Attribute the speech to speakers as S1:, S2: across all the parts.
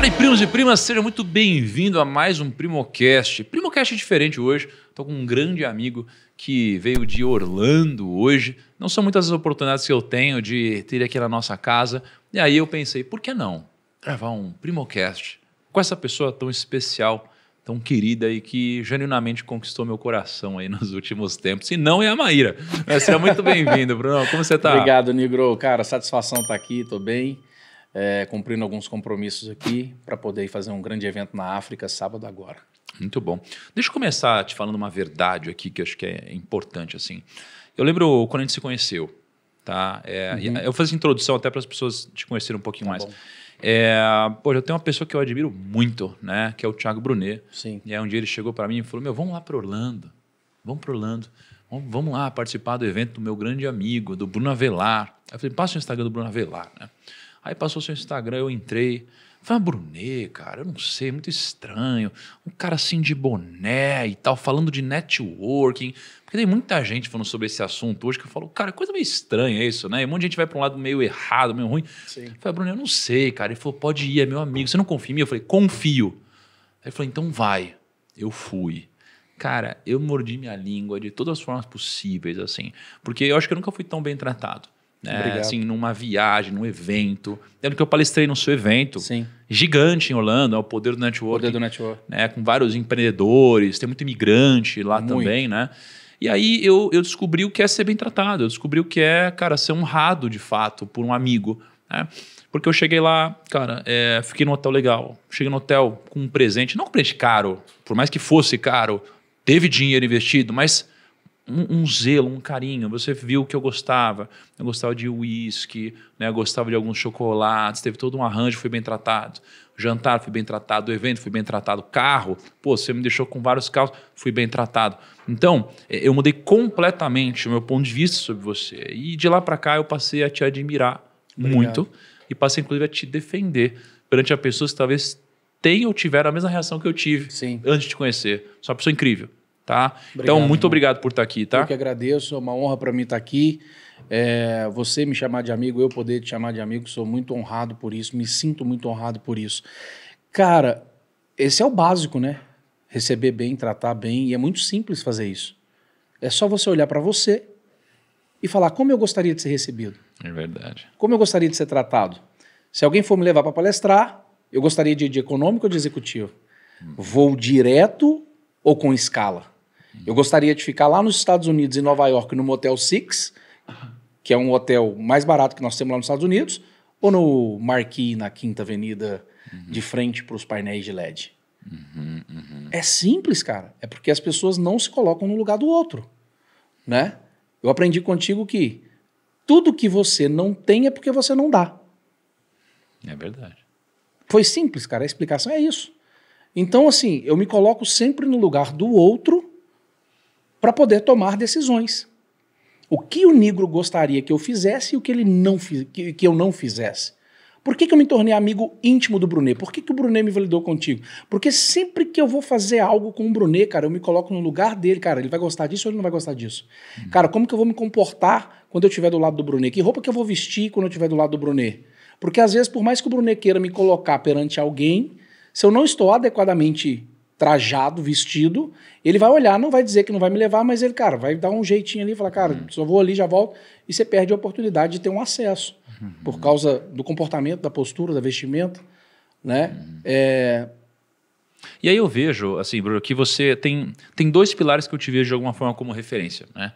S1: Fala aí, primos e primas, seja muito bem-vindo a mais um Primocast. Primocast é diferente hoje, estou com um grande amigo que veio de Orlando hoje. Não são muitas as oportunidades que eu tenho de ter aqui na nossa casa. E aí eu pensei, por que não gravar um Primocast com essa pessoa tão especial, tão querida e que genuinamente conquistou meu coração aí nos últimos tempos. E não é a Maíra. Mas seja muito bem-vindo, Bruno. Como você está? Obrigado,
S2: Nigro. Cara, satisfação estar tá aqui, estou bem é, cumprindo alguns compromissos aqui para poder fazer um grande evento na África sábado agora.
S1: Muito bom. Deixa eu começar te falando uma verdade aqui que eu acho que é importante assim. Eu lembro quando a gente se conheceu, tá? É, uhum. Eu faço introdução até para as pessoas te conhecerem um pouquinho tá mais. É, pô, eu tenho uma pessoa que eu admiro muito, né? Que é o Thiago Brunet. Sim. E aí um dia ele chegou para mim e falou: "Meu, vamos lá para Orlando. Vamos para Orlando. Vamos, vamos, lá participar do evento do meu grande amigo, do Bruno Avelar". eu falei: "Passa o Instagram do Bruno Avelar, né?" Aí passou seu Instagram, eu entrei. Falei, ah, Brunet, cara, eu não sei, muito estranho. Um cara assim de boné e tal, falando de networking. Porque tem muita gente falando sobre esse assunto hoje que eu falo, cara, coisa meio estranha isso, né? um monte de gente vai para um lado meio errado, meio ruim. Sim. falei, Bruno, eu não sei, cara. Ele falou, pode ir, é meu amigo. Você não confia em mim? Eu falei, confio. Aí ele falou, então vai. Eu fui. Cara, eu mordi minha língua de todas as formas possíveis, assim. Porque eu acho que eu nunca fui tão bem tratado. Né, assim, numa viagem, num evento. Lembro que eu palestrei no seu evento, Sim. gigante em Holanda, né, o Poder do Network. Poder do Network. Né, com vários empreendedores, tem muito imigrante lá muito. também, né? E aí eu, eu descobri o que é ser bem tratado, eu descobri o que é, cara, ser honrado de fato por um amigo, né? Porque eu cheguei lá, cara, é, fiquei num hotel legal, cheguei no hotel com um presente, não um presente caro, por mais que fosse caro, teve dinheiro investido, mas um, um, zelo, um carinho. Você viu que eu gostava. Eu gostava de uísque, né? eu gostava de alguns chocolates, teve todo um arranjo, fui bem tratado. Jantar, fui bem tratado. O evento, fui bem tratado. Carro, pô, você me deixou com vários carros, fui bem tratado. Então, é, eu mudei completamente o meu ponto de vista sobre você. E de lá para cá, eu passei a te admirar Obrigado. muito e passei, inclusive, a te defender perante a pessoas que talvez tenham ou tiveram a mesma reação que eu tive Sim. antes de te conhecer. Sou uma pessoa incrível. Tá? Então, obrigado, então, muito irmão. obrigado por estar tá aqui, tá? Eu que
S2: agradeço, é uma honra para mim estar tá aqui. É, você me chamar de amigo, eu poder te chamar de amigo, sou muito honrado por isso, me sinto muito honrado por isso. Cara, esse é o básico, né? Receber bem, tratar bem, e é muito simples fazer isso. É só você olhar para você e falar como eu gostaria de ser recebido. É verdade. Como eu gostaria de ser tratado. Se alguém for me levar para palestrar, eu gostaria de ir de econômico ou de executivo. Hum. Vou direto ou com escala? Eu gostaria de ficar lá nos Estados Unidos, em Nova York, no Motel Six, que é um hotel mais barato que nós temos lá nos Estados Unidos, ou no Marquis, na Quinta Avenida, uhum. de frente para os painéis de LED. Uhum, uhum. É simples, cara. É porque as pessoas não se colocam no lugar do outro, né? Eu aprendi contigo que tudo que você não tem é porque você não dá. É verdade. Foi simples, cara. A explicação é isso. Então, assim, eu me coloco sempre no lugar do outro para poder tomar decisões. O que o negro gostaria que eu fizesse e o que ele não que, que eu não fizesse. Por que, que eu me tornei amigo íntimo do Brunet? Por que, que o Brunet me validou contigo? Porque sempre que eu vou fazer algo com o Brunet, cara, eu me coloco no lugar dele, cara, ele vai gostar disso ou ele não vai gostar disso? Uhum. Cara, como que eu vou me comportar quando eu estiver do lado do Brunet? Que roupa que eu vou vestir quando eu estiver do lado do Brunet? Porque às vezes, por mais que o Brunet queira me colocar perante alguém, se eu não estou adequadamente trajado, vestido, ele vai olhar, não vai dizer que não vai me levar, mas ele, cara, vai dar um jeitinho ali, falar, cara, uhum. só vou ali, já volto, e você perde a oportunidade de ter um acesso uhum. por causa do comportamento, da postura, da vestimenta, né? Uhum. É...
S1: E aí eu vejo, assim, Bruno, que você tem, tem dois pilares que eu te vejo de alguma forma como referência, né?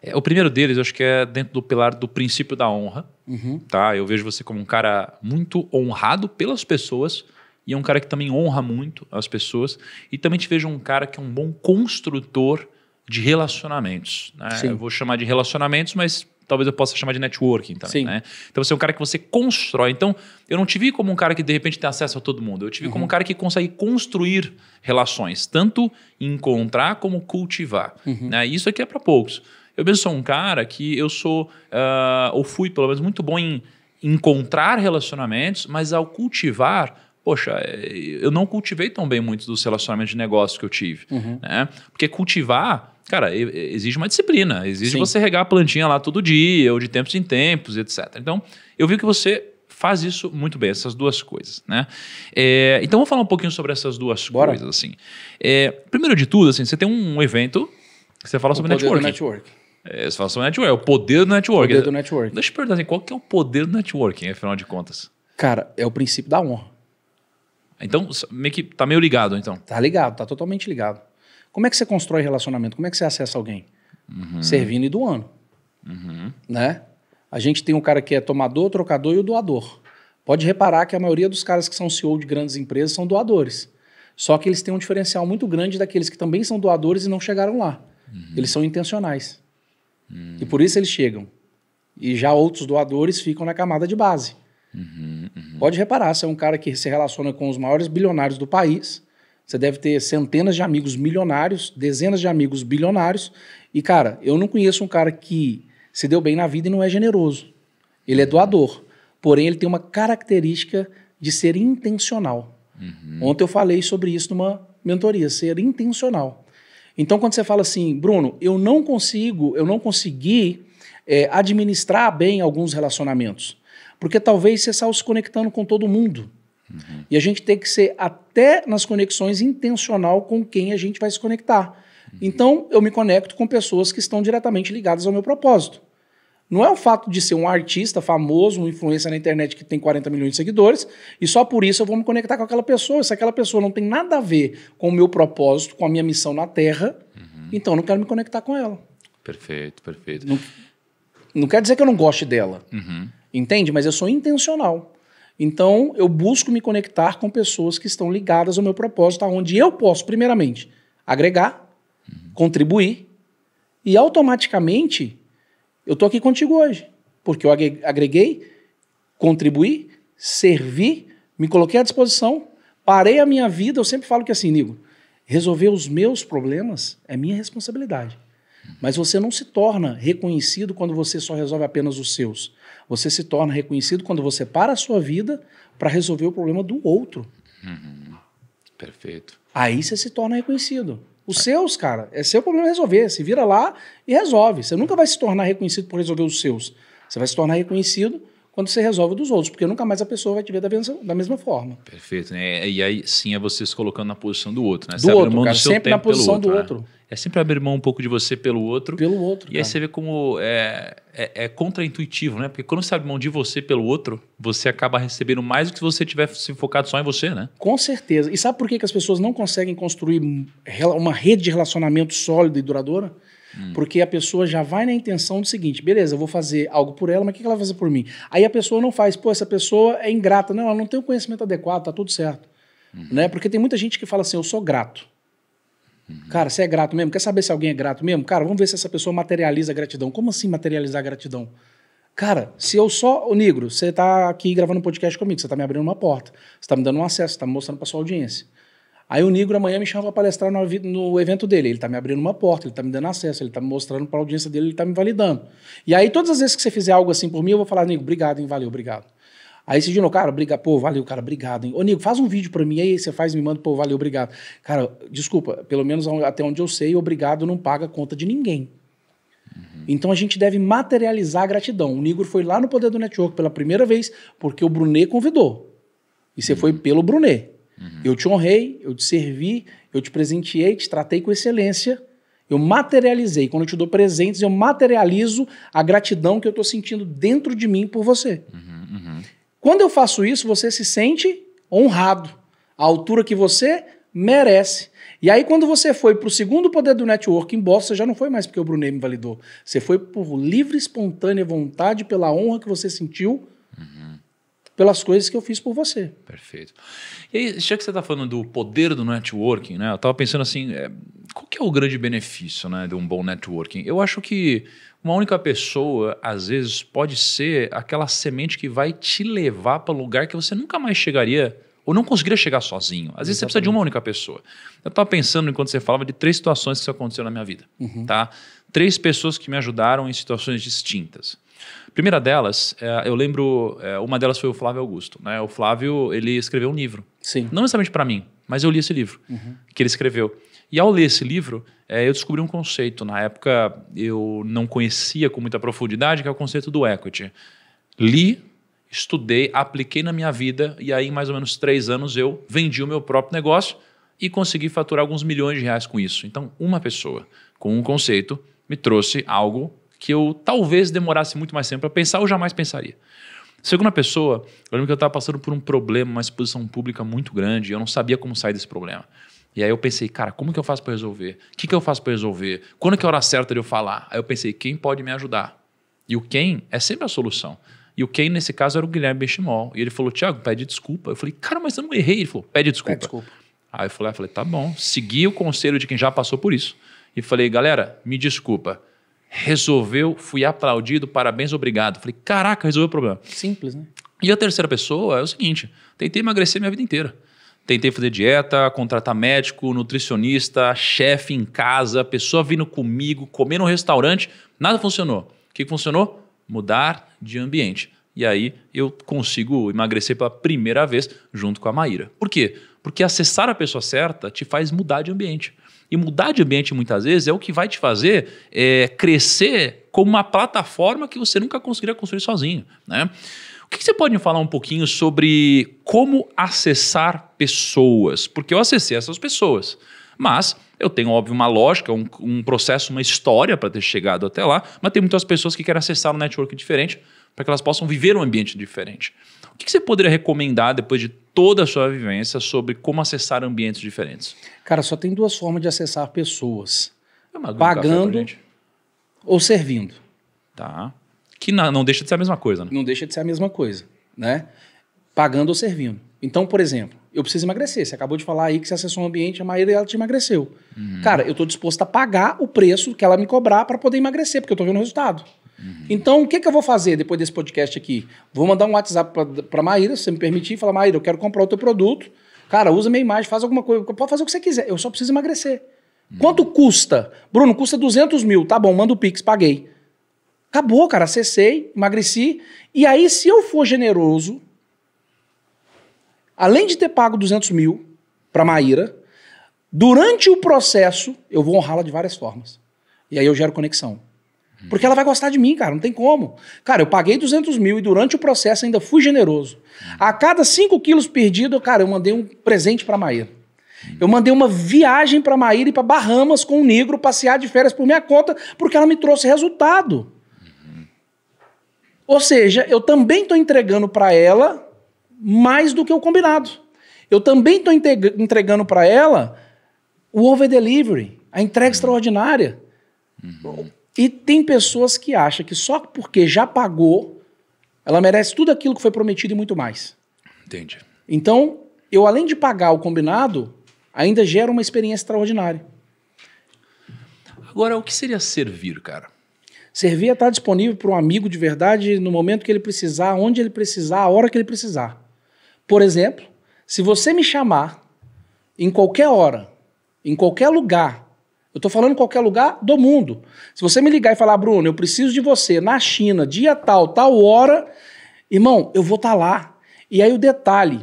S1: É, o primeiro deles, eu acho que é dentro do pilar do princípio da honra, uhum. tá? Eu vejo você como um cara muito honrado pelas pessoas, e é um cara que também honra muito as pessoas. E também te vejo um cara que é um bom construtor de relacionamentos. Né? Eu vou chamar de relacionamentos, mas talvez eu possa chamar de networking também. Né? Então você é um cara que você constrói. Então eu não te vi como um cara que de repente tem acesso a todo mundo. Eu te vi uhum. como um uhum. cara que consegue construir relações, tanto encontrar como cultivar. Uhum. Né? Isso aqui é para poucos. Eu mesmo sou um cara que eu sou, uh, ou fui pelo menos, muito bom em encontrar relacionamentos, mas ao cultivar, poxa, é, eu não cultivei tão bem muitos dos relacionamentos de negócio que eu tive. Uhum. Né? Porque cultivar cara, exige uma disciplina, exige Sim. você regar a plantinha lá todo dia, ou de tempos em tempos, etc. Então, eu vi que você faz isso muito bem, essas duas coisas, né? É, então, vamos falar um pouquinho sobre essas duas Bora. coisas, assim. É, primeiro de tudo, assim, você tem um evento que você fala o sobre networking. network. É, você fala sobre network, é o poder do networking. O poder do networking. Deixa eu perguntar assim, qual que é o poder do networking, afinal de contas? Cara, é o princípio da honra. Então, meio que tá meio ligado, então. Tá
S2: ligado, tá totalmente ligado. Como é que você constrói relacionamento? Como é que você acessa alguém?
S1: Uhum. Servindo
S2: e doando. Uhum. Né? A gente tem um cara que é tomador, trocador e o doador. Pode reparar que a maioria dos caras que são CEO de grandes empresas são doadores. Só que eles têm um diferencial muito grande daqueles que também são doadores e não chegaram lá. Uhum. Eles são intencionais. Uhum. E por isso eles chegam. E já outros doadores ficam na camada de base. Uhum. Uhum. Pode reparar, você é um cara que se relaciona com os maiores bilionários do país. Você deve ter centenas de amigos milionários, dezenas de amigos bilionários. E, cara, eu não conheço um cara que se deu bem na vida e não é generoso. Ele é doador. Porém, ele tem uma característica de ser intencional. Uhum. Ontem eu falei sobre isso numa mentoria, ser intencional. Então, quando você fala assim, Bruno, eu não consigo, eu não consegui é, administrar bem alguns relacionamentos. Porque talvez você saia se conectando com todo mundo. Uhum. E a gente tem que ser, até nas conexões, intencional com quem a gente vai se conectar. Uhum. Então, eu me conecto com pessoas que estão diretamente ligadas ao meu propósito. Não é o fato de ser um artista famoso, um influencer na internet que tem 40 milhões de seguidores, e só por isso eu vou me conectar com aquela pessoa. Se aquela pessoa não tem nada a ver com o meu propósito, com a minha missão na Terra, uhum. então eu não quero me conectar com ela.
S1: Perfeito, perfeito. Não,
S2: não quer dizer que eu não goste dela. Uhum. Entende? Mas eu sou intencional. Então, eu busco me conectar com pessoas que estão ligadas ao meu propósito, onde eu posso, primeiramente, agregar, uhum. contribuir, e automaticamente eu estou aqui contigo hoje, porque eu agreguei, contribuí, servi, me coloquei à disposição, parei a minha vida. Eu sempre falo que assim, Nigo, resolver os meus problemas é minha responsabilidade. Uhum. Mas você não se torna reconhecido quando você só resolve apenas os seus. Você se torna reconhecido quando você para a sua vida para resolver o problema do outro. Uhum. Perfeito. Aí você se torna reconhecido. Os seus, cara, é seu problema resolver. Se vira lá e resolve. Você nunca vai se tornar reconhecido por resolver os seus. Você vai se tornar reconhecido quando você resolve dos outros, porque nunca mais a pessoa vai te ver da mesma, da mesma forma.
S1: Perfeito, né? E aí sim é você se colocando na posição do outro, né? Você do outro, cara, sempre na posição outro, do outro. Né? É sempre abrir mão um pouco de você pelo outro. Pelo outro. E cara. aí você vê como é, é, é contraintuitivo, né? Porque quando você abre mão de você pelo outro, você acaba recebendo mais do que se você tiver se focado só em você, né?
S2: Com certeza. E sabe por que, que as pessoas não conseguem construir uma rede de relacionamento sólida e duradoura? Hum. Porque a pessoa já vai na intenção do seguinte: beleza, eu vou fazer algo por ela, mas o que ela vai fazer por mim? Aí a pessoa não faz, pô, essa pessoa é ingrata. Não, ela não tem o conhecimento adequado, tá tudo certo. Hum. Né? Porque tem muita gente que fala assim: eu sou grato. Uhum. Cara, você é grato mesmo? Quer saber se alguém é grato mesmo? Cara, vamos ver se essa pessoa materializa a gratidão. Como assim materializar a gratidão? Cara, se eu só. Ô, Negro, você tá aqui gravando um podcast comigo, você tá me abrindo uma porta, você tá me dando um acesso, você tá me mostrando pra sua audiência. Aí o Negro amanhã me chama para palestrar no, no, evento dele. Ele tá me abrindo uma porta, ele tá me dando acesso, ele tá me mostrando pra audiência dele, ele tá me validando. E aí, todas as vezes que você fizer algo assim por mim, eu vou falar, Negro, obrigado, hein, valeu, obrigado. Aí você diz, cara, briga, pô, valeu, cara, obrigado. Hein? Ô, Nico, faz um vídeo para mim aí, você faz, me manda, pô, valeu, obrigado. Cara, desculpa, pelo menos até onde eu sei, obrigado não paga a conta de ninguém. Uhum. Então a gente deve materializar a gratidão. O Nigro foi lá no Poder do Network pela primeira vez porque o Brunet convidou. E você uhum. foi pelo Brunet. Uhum. Eu te honrei, eu te servi, eu te presenteei, te tratei com excelência. Eu materializei. Quando eu te dou presentes, eu materializo a gratidão que eu estou sentindo dentro de mim por você. Uhum, uhum. Quando eu faço isso, você se sente honrado, à altura que você merece. E aí, quando você foi para o segundo poder do network em Boston, você já não foi mais porque o Brunet me validou. Você foi por livre, espontânea vontade, pela honra que você sentiu. Uhum pelas coisas que eu fiz por você.
S1: Perfeito. E aí, já que você está falando do poder do networking, né? Eu estava pensando assim, é, qual que é o grande benefício né, de um bom networking? Eu acho que uma única pessoa, às vezes, pode ser aquela semente que vai te levar para lugar que você nunca mais chegaria ou não conseguiria chegar sozinho. Às vezes Exatamente. você precisa de uma única pessoa. Eu estava pensando, enquanto você falava, de três situações que isso aconteceu na minha vida. Uhum. Tá? Três pessoas que me ajudaram em situações distintas. Primeira delas, é, eu lembro, é, uma delas foi o Flávio Augusto. Né? O Flávio, ele escreveu um livro. Sim. Não necessariamente para mim, mas eu li esse livro uhum. que ele escreveu. E ao ler esse livro, é, eu descobri um conceito. Na época, eu não conhecia com muita profundidade, que é o conceito do equity. Li, estudei, apliquei na minha vida, e aí, em mais ou menos três anos, eu vendi o meu próprio negócio e consegui faturar alguns milhões de reais com isso. Então, uma pessoa com um conceito me trouxe algo que eu talvez demorasse muito mais tempo para pensar, eu jamais pensaria. Segunda pessoa, eu lembro que eu estava passando por um problema, uma exposição pública muito grande, e eu não sabia como sair desse problema. E aí eu pensei, cara, como que eu faço para resolver? O que, que eu faço para resolver? Quando que é a hora certa de eu falar? Aí eu pensei, quem pode me ajudar? E o quem é sempre a solução. E o quem, nesse caso, era o Guilherme Benchimol. E ele falou, Tiago, pede desculpa. Eu falei, cara, mas eu não errei. Ele falou, pede desculpa. Pede desculpa. Aí eu falei, ah, eu falei, tá bom. Segui o conselho de quem já passou por isso. E falei, galera, me desculpa resolveu, fui aplaudido, parabéns, obrigado. Falei, caraca, resolveu o problema. Simples, né? E a terceira pessoa é o seguinte: tentei emagrecer minha vida inteira. Tentei fazer dieta, contratar médico, nutricionista, chefe em casa, pessoa vindo comigo, comer no restaurante, nada funcionou. O que funcionou? Mudar de ambiente. E aí eu consigo emagrecer pela primeira vez junto com a Maíra. Por quê? Porque acessar a pessoa certa te faz mudar de ambiente. E mudar de ambiente muitas vezes é o que vai te fazer é, crescer como uma plataforma que você nunca conseguiria construir sozinho. Né? O que, que você pode me falar um pouquinho sobre como acessar pessoas? Porque eu acessei essas pessoas, mas eu tenho, óbvio, uma lógica, um, um processo, uma história para ter chegado até lá, mas tem muitas pessoas que querem acessar um network diferente para que elas possam viver um ambiente diferente. O que, que você poderia recomendar depois de toda a sua vivência sobre como acessar ambientes diferentes?
S2: Cara, só tem duas formas de acessar pessoas: pagando ou servindo. Tá. Que não, não deixa de ser a mesma coisa, né? Não deixa de ser a mesma coisa, né? Pagando ou servindo. Então, por exemplo, eu preciso emagrecer. Você acabou de falar aí que você acessou um ambiente, a maioria ela te emagreceu. Uhum. Cara, eu estou disposto a pagar o preço que ela me cobrar para poder emagrecer, porque eu estou vendo o resultado. Uhum. Então, o que, que eu vou fazer depois desse podcast aqui? Vou mandar um WhatsApp para a Maíra, se você me permitir, e falar: Maíra, eu quero comprar o teu produto. Cara, usa minha imagem, faz alguma coisa. Pode fazer o que você quiser, eu só preciso emagrecer. Uhum. Quanto custa? Bruno, custa 200 mil. Tá bom, manda o Pix, paguei. Acabou, cara, acessei, emagreci. E aí, se eu for generoso, além de ter pago 200 mil para Maíra, durante o processo, eu vou honrá-la de várias formas. E aí eu gero conexão. Porque ela vai gostar de mim, cara, não tem como. Cara, eu paguei 200 mil e durante o processo ainda fui generoso. A cada 5 quilos perdido, cara, eu mandei um presente para Maíra. Eu mandei uma viagem para Maíra e para Bahamas com um negro passear de férias por minha conta, porque ela me trouxe resultado. Ou seja, eu também estou entregando para ela mais do que o combinado. Eu também estou entregando para ela o over delivery, a entrega extraordinária. Uhum. E tem pessoas que acham que só porque já pagou, ela merece tudo aquilo que foi prometido e muito mais. Entendi. Então, eu além de pagar o combinado, ainda gera uma experiência extraordinária. Agora, o que seria servir, cara? Servir é estar disponível para um amigo de verdade no momento que ele precisar, onde ele precisar, a hora que ele precisar. Por exemplo, se você me chamar em qualquer hora, em qualquer lugar, eu estou falando em qualquer lugar do mundo. Se você me ligar e falar, Bruno, eu preciso de você na China, dia tal, tal hora, irmão, eu vou estar tá lá. E aí o detalhe,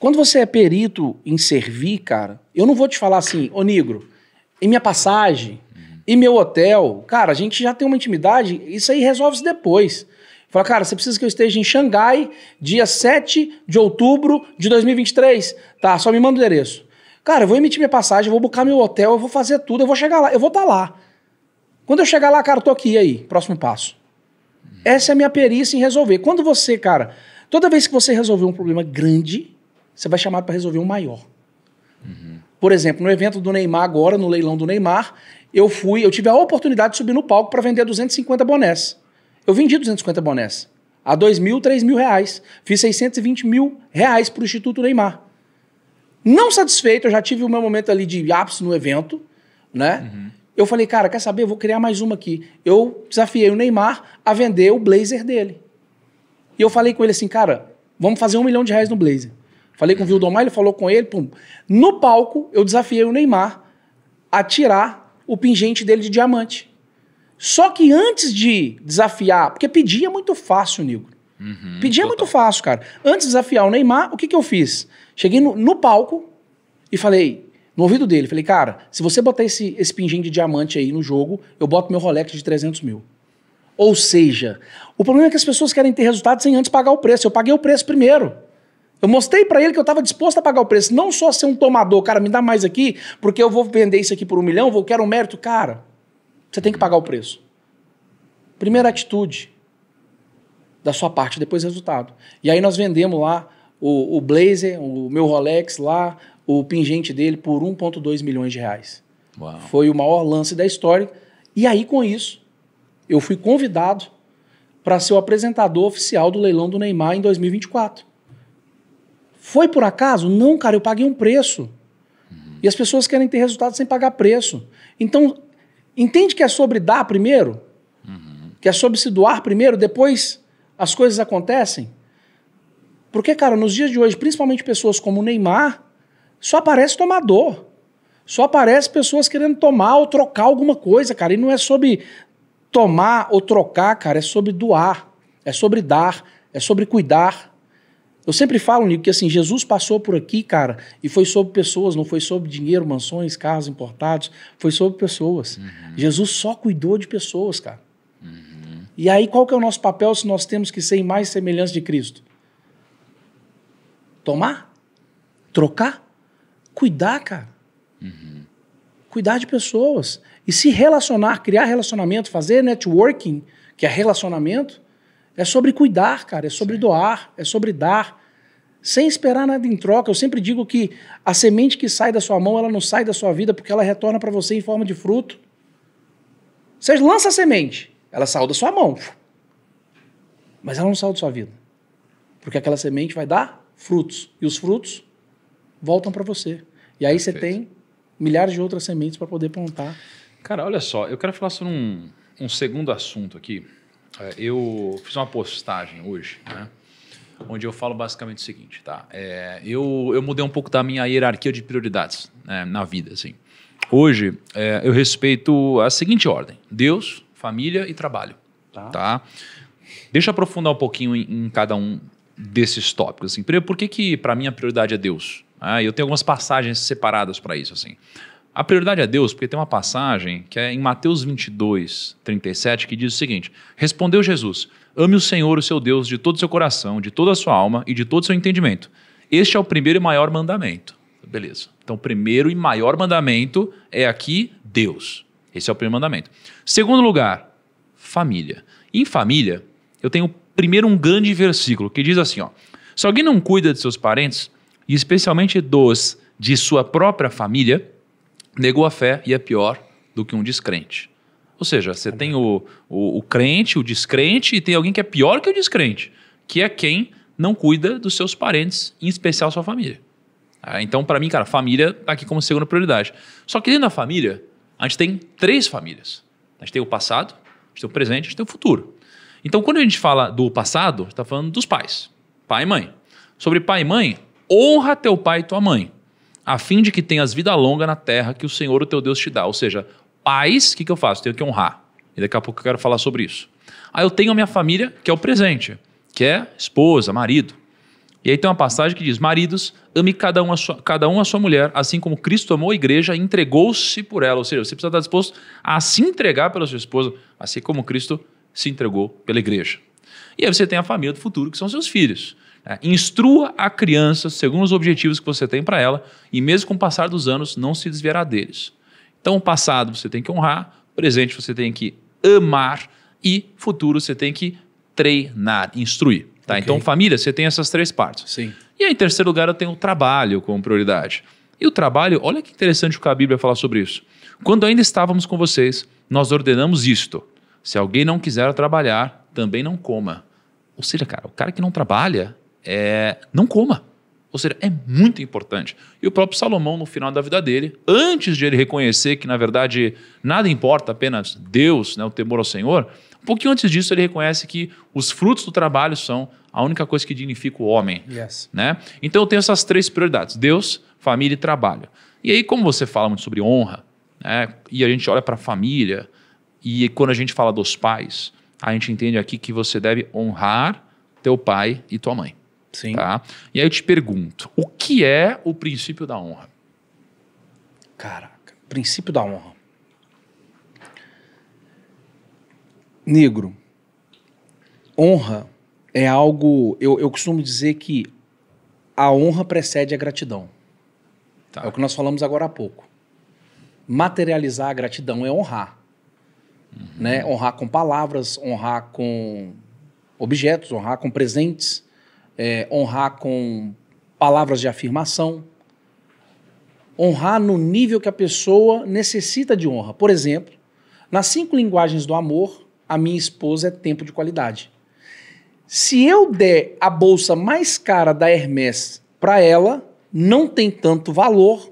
S2: quando você é perito em servir, cara, eu não vou te falar assim, ô negro, e minha passagem, e meu hotel, cara, a gente já tem uma intimidade, isso aí resolve-se depois. Fala, cara, você precisa que eu esteja em Xangai, dia 7 de outubro de 2023. Tá, só me manda o endereço. Cara, eu vou emitir minha passagem, eu vou buscar meu hotel, eu vou fazer tudo, eu vou chegar lá, eu vou estar tá lá. Quando eu chegar lá, cara, eu tô aqui, e aí? Próximo passo. Essa é a minha perícia em resolver. Quando você, cara, toda vez que você resolver um problema grande, você vai chamado para resolver um maior. Uhum. Por exemplo, no evento do Neymar agora, no leilão do Neymar, eu fui, eu tive a oportunidade de subir no palco para vender 250 bonés. Eu vendi 250 bonés a 2 mil, 3 mil reais. Fiz 620 mil reais para o Instituto Neymar. Não satisfeito, eu já tive o meu momento ali de ápice no evento, né? Uhum. Eu falei, cara, quer saber? Eu vou criar mais uma aqui. Eu desafiei o Neymar a vender o blazer dele. E eu falei com ele assim, cara, vamos fazer um milhão de reais no blazer. Falei com o Vildomar, ele falou com ele, pum. No palco, eu desafiei o Neymar a tirar o pingente dele de diamante. Só que antes de desafiar, porque pedir é muito fácil, Nico. Uhum, Pedir é muito fácil, cara. Antes de desafiar o Neymar, o que, que eu fiz? Cheguei no, no palco e falei, no ouvido dele, falei, cara, se você botar esse, esse pinginho de diamante aí no jogo, eu boto meu Rolex de 300 mil. Ou seja, o problema é que as pessoas querem ter resultado sem antes pagar o preço. Eu paguei o preço primeiro. Eu mostrei para ele que eu estava disposto a pagar o preço, não só ser um tomador, cara, me dá mais aqui, porque eu vou vender isso aqui por um milhão, vou quero um mérito, cara. Você tem que pagar o preço. Primeira atitude da sua parte, depois resultado. E aí nós vendemos lá o, o Blazer, o meu Rolex lá, o pingente dele por 1,2 milhões de reais. Uau. Foi o maior lance da história. E aí, com isso, eu fui convidado para ser o apresentador oficial do leilão do Neymar em 2024. Foi por acaso? Não, cara, eu paguei um preço. Uhum. E as pessoas querem ter resultado sem pagar preço. Então, entende que é sobre dar primeiro? Uhum. Que é sobre se doar primeiro, depois as coisas acontecem. Porque, cara, nos dias de hoje, principalmente pessoas como o Neymar, só aparece tomador. Só aparece pessoas querendo tomar ou trocar alguma coisa, cara. E não é sobre tomar ou trocar, cara, é sobre doar, é sobre dar, é sobre cuidar. Eu sempre falo, Nico, que assim, Jesus passou por aqui, cara, e foi sobre pessoas, não foi sobre dinheiro, mansões, carros importados, foi sobre pessoas. Uhum. Jesus só cuidou de pessoas, cara. E aí, qual que é o nosso papel se nós temos que ser em mais semelhança de Cristo? Tomar? Trocar? Cuidar, cara. Uhum. Cuidar de pessoas. E se relacionar, criar relacionamento, fazer networking, que é relacionamento, é sobre cuidar, cara, é sobre Sim. doar, é sobre dar, sem esperar nada em troca. Eu sempre digo que a semente que sai da sua mão, ela não sai da sua vida porque ela retorna para você em forma de fruto. Você lança a semente. Ela saiu da sua mão. Mas ela não saiu da sua vida. Porque aquela semente vai dar frutos. E os frutos voltam para você. E aí Perfeito. você tem milhares de outras sementes para poder plantar.
S1: Cara, olha só, eu quero falar sobre um, um segundo assunto aqui. É, eu fiz uma postagem hoje, né? onde eu falo basicamente o seguinte, tá? É, eu, eu mudei um pouco da minha hierarquia de prioridades né, na vida, assim. Hoje, é, eu respeito a seguinte ordem. Deus, família e trabalho. Tá. tá? Deixa eu aprofundar um pouquinho em, em cada um desses tópicos. Assim. Primeiro, por que, que para mim a prioridade é Deus? Ah, eu tenho algumas passagens separadas para isso. assim. A prioridade é Deus, porque tem uma passagem que é em Mateus 22, 37, que diz o seguinte: Respondeu Jesus: Ame o Senhor, o seu Deus, de todo o seu coração, de toda a sua alma e de todo o seu entendimento. Este é o primeiro e maior mandamento. Beleza. Então, o primeiro e maior mandamento é aqui Deus. Esse é o primeiro mandamento. Segundo lugar, família. Em família, eu tenho primeiro um grande versículo que diz assim: ó, se alguém não cuida de seus parentes, e especialmente dos de sua própria família, negou a fé e é pior do que um descrente. Ou seja, você tem o, o, o, crente, o descrente, e tem alguém que é pior que o descrente, que é quem não cuida dos seus parentes, em especial sua família. Ah, então, para mim, cara, família está aqui como segunda prioridade. Só que dentro da família, a gente tem três famílias. A gente tem o passado, a gente tem o presente, a gente tem o futuro. Então, quando a gente fala do passado, a gente está falando dos pais, pai e mãe. Sobre pai e mãe, honra teu pai e tua mãe, a fim de que tenhas vida longa na terra que o Senhor, o teu Deus, te dá. Ou seja, pais, o que, que eu faço? Tenho que honrar. E daqui a pouco eu quero falar sobre isso. Aí ah, eu tenho a minha família, que é o presente, que é esposa, marido, e aí tem uma passagem que diz: Maridos, ame cada um a sua, cada um a sua mulher, assim como Cristo amou a igreja e entregou-se por ela. Ou seja, você precisa estar disposto a se entregar pela sua esposa, assim como Cristo se entregou pela igreja. E aí você tem a família do futuro, que são seus filhos. Né? Instrua a criança segundo os objetivos que você tem para ela, e mesmo com o passar dos anos, não se desviará deles. Então, o passado você tem que honrar, presente você tem que amar, e futuro você tem que treinar, instruir. Tá? Okay. Então, família, você tem essas três partes. Sim. E aí, em terceiro lugar, eu tenho o trabalho como prioridade. E o trabalho, olha que interessante o que a Bíblia fala sobre isso. Quando ainda estávamos com vocês, nós ordenamos isto. Se alguém não quiser trabalhar, também não coma. Ou seja, cara, o cara que não trabalha, é, não coma. Ou seja, é muito importante. E o próprio Salomão, no final da vida dele, antes de ele reconhecer que, na verdade, nada importa, apenas Deus, né, o temor ao Senhor, um pouquinho antes disso, ele reconhece que os frutos do trabalho são a única coisa que dignifica o homem. Yes. Né? Então eu tenho essas três prioridades: Deus, família e trabalho. E aí, como você fala muito sobre honra, né, e a gente olha para a família, e quando a gente fala dos pais, a gente entende aqui que você deve honrar teu pai e tua mãe. Sim. Tá? E aí eu te
S2: pergunto: o
S1: que é o princípio da honra? Caraca,
S2: princípio da honra. Negro, honra é algo. Eu, eu costumo dizer que a honra precede a gratidão. Tá. É o que nós falamos agora há pouco. Materializar a gratidão é honrar. Uhum. Né? Honrar com palavras, honrar com objetos, honrar com presentes, é, honrar com palavras de afirmação. Honrar no nível que a pessoa necessita de honra. Por exemplo, nas cinco linguagens do amor, a minha esposa é tempo de qualidade. Se eu der a bolsa mais cara da Hermes para ela, não tem tanto valor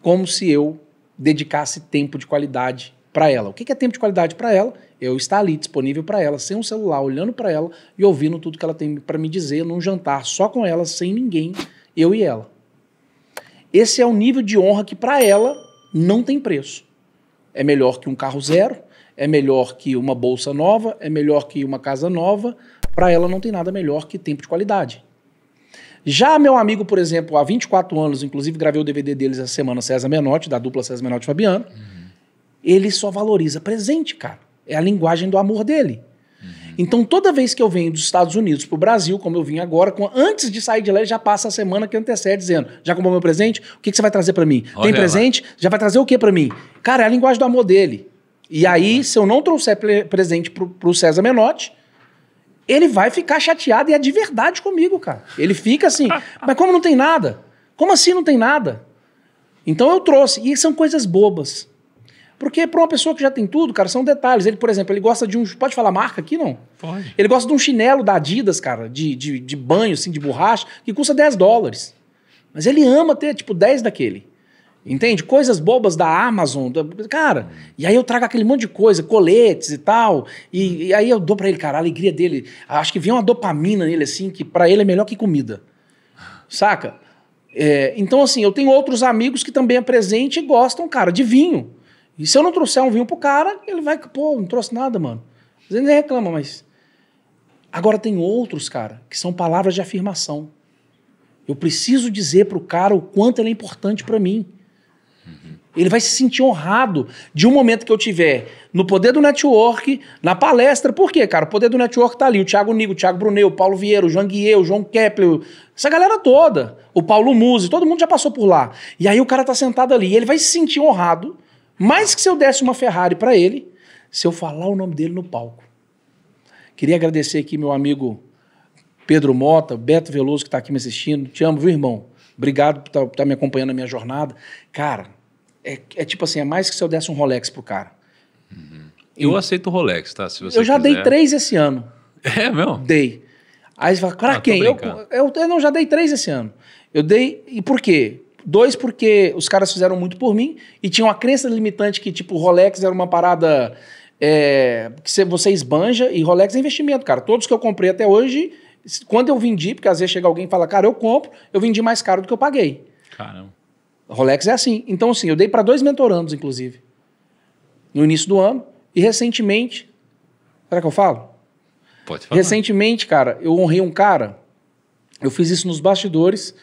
S2: como se eu dedicasse tempo de qualidade para ela. O que é tempo de qualidade para ela? Eu estar ali disponível para ela, sem um celular, olhando para ela e ouvindo tudo que ela tem para me dizer num jantar só com ela, sem ninguém, eu e ela. Esse é o nível de honra que para ela não tem preço. É melhor que um carro zero, é melhor que uma bolsa nova, é melhor que uma casa nova. Para ela não tem nada melhor que tempo de qualidade. Já meu amigo, por exemplo, há 24 anos, inclusive gravei o DVD deles essa semana, César Menotti, da dupla César Menotti Fabiano, uhum. ele só valoriza presente, cara. É a linguagem do amor dele. Uhum. Então, toda vez que eu venho dos Estados Unidos para o Brasil, como eu vim agora, com, antes de sair de lá, já passa a semana que antecede, dizendo: já comprou meu presente? O que, que você vai trazer para mim? Olha Tem presente? Lá. Já vai trazer o que para mim? Cara, é a linguagem do amor dele. E aí, se eu não trouxer presente pro, pro César Menotti, ele vai ficar chateado e é de verdade comigo, cara. Ele fica assim, mas como não tem nada? Como assim não tem nada? Então eu trouxe. E são coisas bobas. Porque para uma pessoa que já tem tudo, cara, são detalhes. Ele, por exemplo, ele gosta de um. Pode falar marca aqui, não? Pode. Ele gosta de um chinelo da Adidas, cara, de, de, de banho, assim, de borracha, que custa 10 dólares. Mas ele ama ter, tipo, 10 daquele. Entende? Coisas bobas da Amazon. Cara, e aí eu trago aquele monte de coisa, coletes e tal. E, e aí eu dou para ele, cara, a alegria dele. Acho que vem uma dopamina nele, assim, que para ele é melhor que comida. Saca? É, então, assim, eu tenho outros amigos que também é presente e gostam, cara, de vinho. E se eu não trouxer um vinho pro cara, ele vai, pô, não trouxe nada, mano. Às vezes ele reclama, mas. Agora tem outros, cara, que são palavras de afirmação. Eu preciso dizer pro cara o quanto ele é importante para mim. Ele vai se sentir honrado de um momento que eu tiver no poder do network, na palestra. Por quê, cara? O poder do network tá ali. O Thiago Nigo, o Thiago Brunel, o Paulo Vieira, o João Guieu, o João Kepler, essa galera toda. O Paulo Musi, todo mundo já passou por lá. E aí o cara tá sentado ali. Ele vai se sentir honrado, mais que se eu desse uma Ferrari para ele, se eu falar o nome dele no palco. Queria agradecer aqui meu amigo Pedro Mota, Beto Veloso, que está aqui me assistindo. Te amo, viu, irmão? Obrigado por estar tá, tá me acompanhando na minha jornada. Cara, é, é tipo assim, é mais que se eu desse um Rolex pro cara.
S1: Uhum. Eu, aceito o Rolex, tá? Se você eu já quiser. dei três
S2: esse ano. É meu? Dei. Aí você fala, pra ah, quem? Eu, eu, eu, não, já dei três esse ano. Eu dei. E por quê? Dois, porque os caras fizeram muito por mim e tinham a crença limitante que, tipo, Rolex era uma parada é, que você esbanja e Rolex é investimento, cara. Todos que eu comprei até hoje, quando eu vendi, porque às vezes chega alguém e fala, cara, eu compro, eu vendi mais caro do que eu paguei. Caramba. Rolex é assim. Então, assim, eu dei para dois mentorandos, inclusive, no início do ano. E recentemente. Será que eu falo? Pode falar. Recentemente, cara, eu honrei um cara. Eu fiz isso nos bastidores,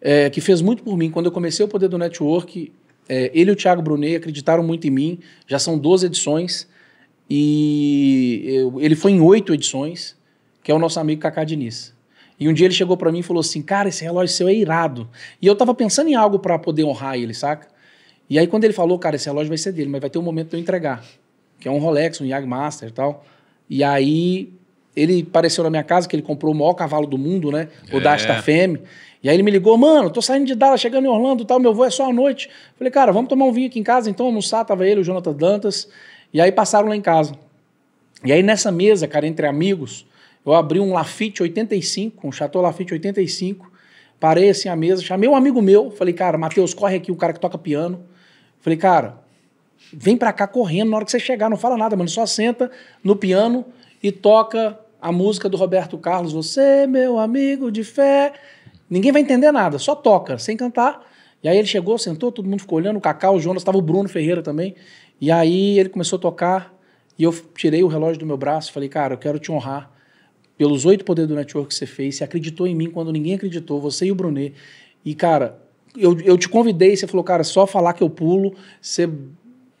S2: é, que fez muito por mim. Quando eu comecei o poder do network, é, ele e o Thiago Brunet acreditaram muito em mim. Já são 12 edições. E eu, ele foi em oito edições, que é o nosso amigo Cacá Diniz. E um dia ele chegou para mim e falou assim: Cara, esse relógio seu é irado. E eu tava pensando em algo para poder honrar ele, saca? E aí quando ele falou, cara, esse relógio vai ser dele, mas vai ter um momento de eu entregar. Que é um Rolex, um Yagmaster e tal. E aí ele apareceu na minha casa, que ele comprou o maior cavalo do mundo, né? O é. Femme. E aí ele me ligou, mano, tô saindo de Dallas, chegando em Orlando tal, meu voo é só à noite. Falei, cara, vamos tomar um vinho aqui em casa, então almoçar, tava ele, o Jonathan Dantas. E aí passaram lá em casa. E aí nessa mesa, cara, entre amigos, eu abri um Lafite 85, um Chateau Lafite 85, parei assim a mesa, chamei um amigo meu, falei, cara, Matheus, corre aqui, o cara que toca piano. Falei, cara, vem pra cá correndo na hora que você chegar, não fala nada, mano, só senta no piano e toca a música do Roberto Carlos, Você, meu amigo de fé. Ninguém vai entender nada, só toca, sem cantar. E aí ele chegou, sentou, todo mundo ficou olhando, o Cacau, o Jonas, estava o Bruno Ferreira também. E aí ele começou a tocar e eu tirei o relógio do meu braço e falei, cara, eu quero te honrar pelos oito poderes do network que você fez, você acreditou em mim quando ninguém acreditou, você e o Brunet. E, cara, eu, eu te convidei, você falou, cara, só falar que eu pulo, você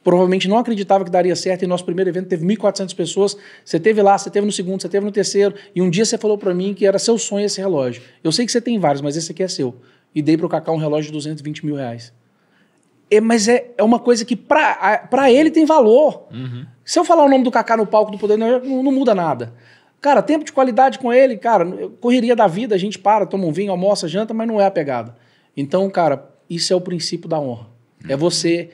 S2: provavelmente não acreditava que daria certo, e nosso primeiro evento teve 1.400 pessoas, você teve lá, você teve no segundo, você teve no terceiro, e um dia você falou para mim que era seu sonho esse relógio. Eu sei que você tem vários, mas esse aqui é seu. E dei pro Cacá um relógio de 220 mil reais. É, mas é, é uma coisa que para ele tem valor. Uhum. Se eu falar o nome do Cacá no palco do Poder, não, não muda nada. Cara, tempo de qualidade com ele, cara, correria da vida, a gente para, toma um vinho, almoça, janta, mas não é a pegada. Então, cara, isso é o princípio da honra. É uhum. você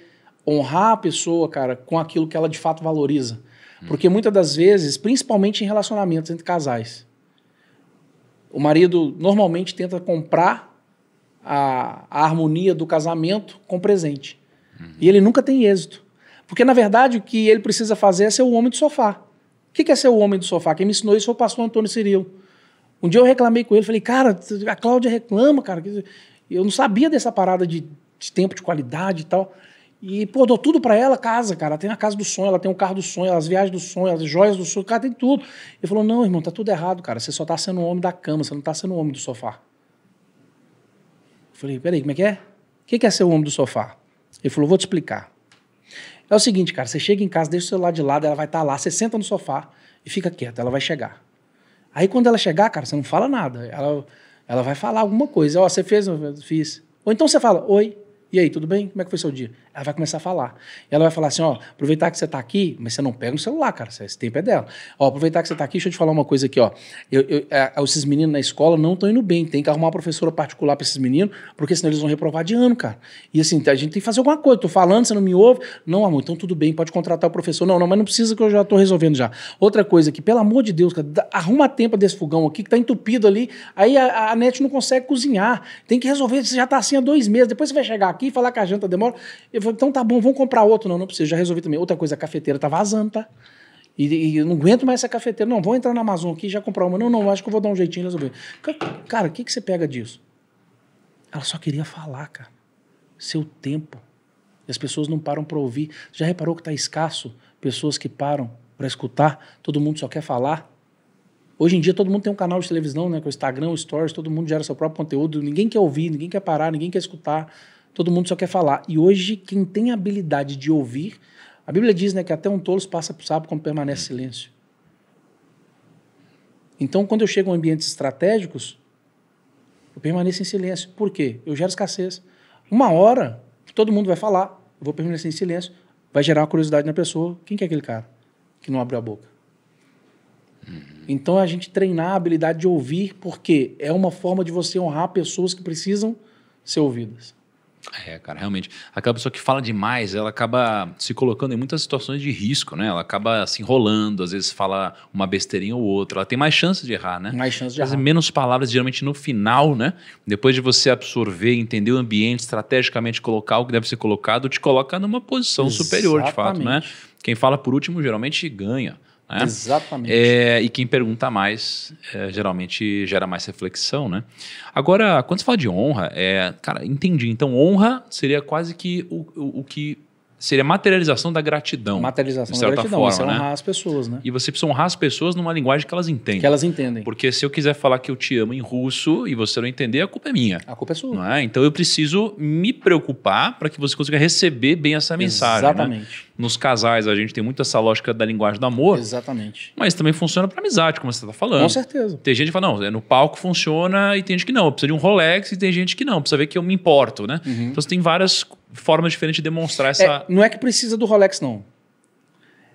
S2: honrar a pessoa, cara, com aquilo que ela de fato valoriza. Uhum. Porque muitas das vezes, principalmente em relacionamentos entre casais, o marido normalmente tenta comprar a, a harmonia do casamento com presente. Uhum. E ele nunca tem êxito. Porque, na verdade, o que ele precisa fazer é ser o homem do sofá. O que é ser o homem do sofá? Quem me ensinou isso foi o pastor Antônio Cirilo. Um dia eu reclamei com ele, falei, cara, a Cláudia reclama, cara. Eu não sabia dessa parada de, de tempo de qualidade e tal. E, pô, dou tudo para ela, casa, cara. Ela tem a casa do sonho, ela tem o um carro do sonho, as viagens do sonho, as joias do sonho, cara, tem tudo. Ele falou: não, irmão, tá tudo errado, cara. Você só tá sendo o homem da cama, você não tá sendo o homem do sofá. Eu falei, peraí, como é que é? O que é ser o homem do sofá? Ele falou, vou te explicar. É o seguinte, cara, você chega em casa, deixa o celular de lado, ela vai estar tá lá, você senta no sofá e fica quieto, ela vai chegar. Aí quando ela chegar, cara, você não fala nada. Ela, ela vai falar alguma coisa. Ó, oh, você fez, eu fiz. Ou então você fala, oi, e aí, tudo bem? Como é que foi seu dia? Ela vai começar a falar. E ela vai falar assim: ó, aproveitar que você está aqui, mas você não pega no celular, cara, esse tempo é dela. Ó, aproveitar que você está aqui, deixa eu te falar uma coisa aqui, ó. Eu, eu, é, é, esses meninos na escola não estão indo bem, tem que arrumar uma professora particular para esses meninos, porque senão eles vão reprovar de ano, cara. E assim, a gente tem que fazer alguma coisa. Tô falando, você não me ouve. Não, amor, então tudo bem, pode contratar o professor. Não, não, mas não precisa que eu já estou resolvendo já. Outra coisa que, pelo amor de Deus, cara, arruma a desse fogão aqui que tá entupido ali, aí a, a net não consegue cozinhar. Tem que resolver, você já está assim há dois meses, depois você vai chegar aqui e falar que a janta demora. Eu então tá bom, vamos comprar outro. Não, não precisa, já resolvi também. Outra coisa, a cafeteira tá vazando, tá? E, e eu não aguento mais essa cafeteira. Não, vou entrar na Amazon aqui e já comprar uma. Não, não, acho que eu vou dar um jeitinho e resolver. Cara, o que, que você pega disso? Ela só queria falar, cara. Seu tempo. E as pessoas não param para ouvir. Já reparou que tá escasso? Pessoas que param para escutar, todo mundo só quer falar. Hoje em dia todo mundo tem um canal de televisão, né? Com o Instagram, o Stories, todo mundo gera seu próprio conteúdo. Ninguém quer ouvir, ninguém quer parar, ninguém quer escutar todo mundo só quer falar. E hoje, quem tem a habilidade de ouvir, a Bíblia diz né, que até um tolo passa por sapo quando permanece silêncio. Então, quando eu chego a ambientes estratégicos, eu permaneço em silêncio. Por quê? Eu gero escassez. Uma hora, todo mundo vai falar, eu vou permanecer em silêncio, vai gerar uma curiosidade na pessoa. Quem que é aquele cara que não abriu a boca? Uhum. Então, a gente treinar a habilidade de ouvir, porque é uma forma de você honrar pessoas que precisam ser ouvidas.
S1: É, cara, realmente. Aquela pessoa que fala demais, ela acaba se colocando em muitas situações de risco, né? Ela acaba se enrolando, às vezes fala uma besteirinha ou outra. Ela tem mais chance de errar, né? Mais chance de errar. Mas menos palavras, geralmente no final, né? Depois de você absorver, entender o ambiente, estrategicamente colocar o que deve ser colocado, te coloca numa posição Exatamente. superior, de fato, né? Quem fala por último geralmente ganha. Né?
S2: Exatamente.
S1: É, e quem pergunta mais é, geralmente gera mais reflexão, né? Agora, quando você fala de honra, é, cara, entendi. Então, honra seria quase que o, o, o que seria a materialização da gratidão. Materialização da gratidão, forma, você é né? honrar as pessoas, né? E você precisa honrar as pessoas numa linguagem que elas entendem. Que elas entendem. Porque se eu quiser falar que eu te amo em russo e você não entender, a culpa é minha. A culpa é sua. É? Então eu preciso me preocupar para que você consiga receber bem essa mensagem. Né? Exatamente. Né? Nos casais, a gente tem muito essa lógica da linguagem do amor. Exatamente. Mas também funciona para amizade, como você está falando. Com certeza. Tem gente que fala, não, é no palco funciona e tem gente que não. Precisa de um Rolex e tem gente que não. Precisa ver que eu me importo, né? Uhum. Então você tem várias formas diferentes de demonstrar é, essa. É,
S2: não é que precisa do Rolex, não.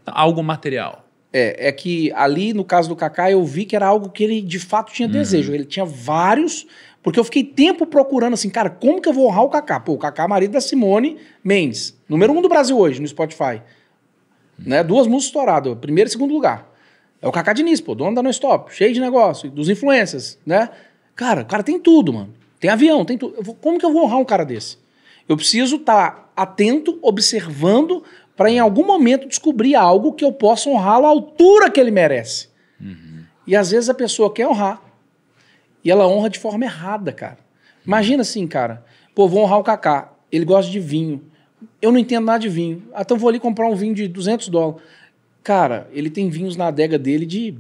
S2: Algo material. É, é que ali, no caso do Kaká, eu vi que era algo que ele de fato tinha uhum. desejo. Ele tinha vários, porque eu fiquei tempo procurando assim, cara, como que eu vou honrar o Kaká? Pô, o Kaká, é marido da Simone Mendes, número um do Brasil hoje no Spotify. Uhum. Né? Duas músicas estouradas, primeiro e segundo lugar. É o Kaká Diniz, pô, dono da No Stop, cheio de negócio, dos influencers, né? Cara, o cara tem tudo, mano. Tem avião, tem tudo. Como que eu vou honrar um cara desse? Eu preciso estar tá atento, observando, para em algum momento descobrir algo que eu possa honrá-lo à altura que ele merece. Uhum. E às vezes a pessoa quer honrar. E ela honra de forma errada, cara. Imagina assim, cara. Pô, vou honrar o Kaká. Ele gosta de vinho. Eu não entendo nada de vinho. Ah, então vou ali comprar um vinho de 200 dólares. Cara, ele tem vinhos na adega dele de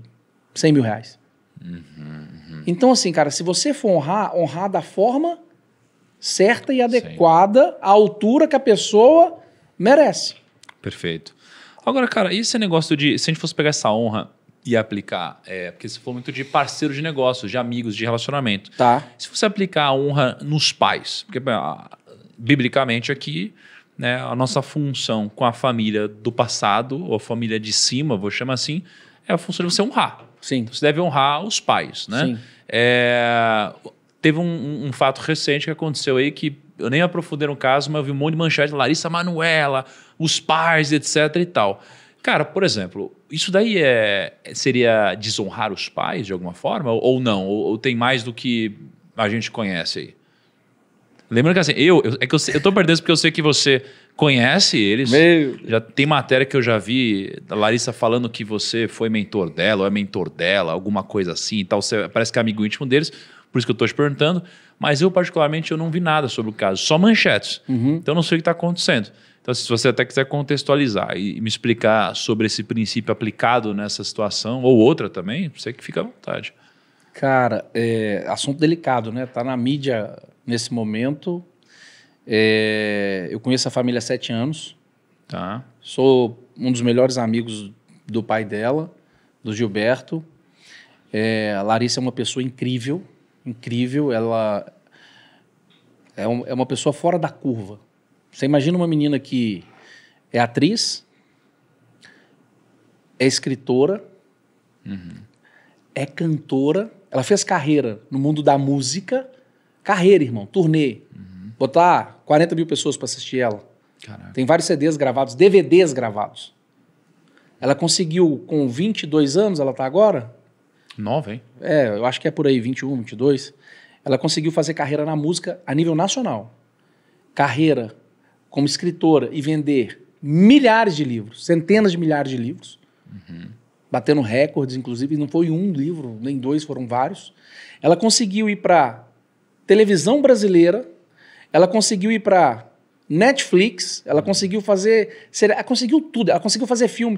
S2: 100 mil reais. Uhum, uhum. Então, assim, cara, se você for honrar, honrar da forma certa e adequada Sim. à altura que a pessoa merece.
S1: Perfeito. Agora, cara, e esse negócio de, se a gente fosse pegar essa honra e aplicar, é, porque você falou muito de parceiro de negócios, de amigos, de relacionamento. Tá. Se você aplicar a honra nos pais, porque a, biblicamente aqui, né, a nossa função com a família do passado, ou a família de cima, vou chamar assim, é a função de você honrar. Sim. Então, você deve honrar os pais, né? Sim. É, Teve um, um, fato recente que aconteceu aí que eu nem aprofundei no caso, mas eu vi um monte de manchete, Larissa Manuela, os pais, etc e tal. Cara, por exemplo, isso daí é, seria desonrar os pais de alguma forma? Ou, não? Ou, ou, tem mais do que a gente conhece aí? Lembrando que assim, eu, eu, é que eu, eu tô perdendo porque eu sei que você conhece eles. Meu... Já tem matéria que eu já vi, Larissa falando que você foi mentor dela, ou é mentor dela, alguma coisa assim e tal. Você é, parece que é amigo íntimo deles por isso que eu estou te perguntando. Mas eu, particularmente, eu não vi nada sobre o caso, só manchetes. Uhum. Então, não sei o que está acontecendo. Então, se você até quiser contextualizar e me explicar sobre esse princípio aplicado nessa situação, ou
S2: outra também, você que fica à vontade. Cara, é assunto delicado, né? Tá na mídia nesse momento. É, eu conheço a família há sete anos. Tá. Sou um dos melhores amigos do pai dela, do Gilberto. É, a Larissa é uma pessoa incrível, incrível, ela é, um, é uma pessoa fora da curva. Você imagina uma menina que é atriz, é escritora, uhum. é cantora, ela fez carreira no mundo da música, carreira, irmão, turnê. Uhum. Botar 40 mil pessoas para assistir ela. Caraca. Tem vários CDs gravados, DVDs gravados. Ela conseguiu, com 22 anos, ela tá agora, Nova, hein? É, eu acho que é por aí, 21, 22. Ela conseguiu fazer carreira na música a nível nacional. Carreira como escritora e vender milhares de livros, centenas de milhares de livros, uhum. batendo recordes, inclusive, não foi um livro, nem dois, foram vários. Ela conseguiu ir para televisão brasileira, ela conseguiu ir para Netflix, ela uhum. conseguiu fazer, ela conseguiu tudo, ela conseguiu fazer filme.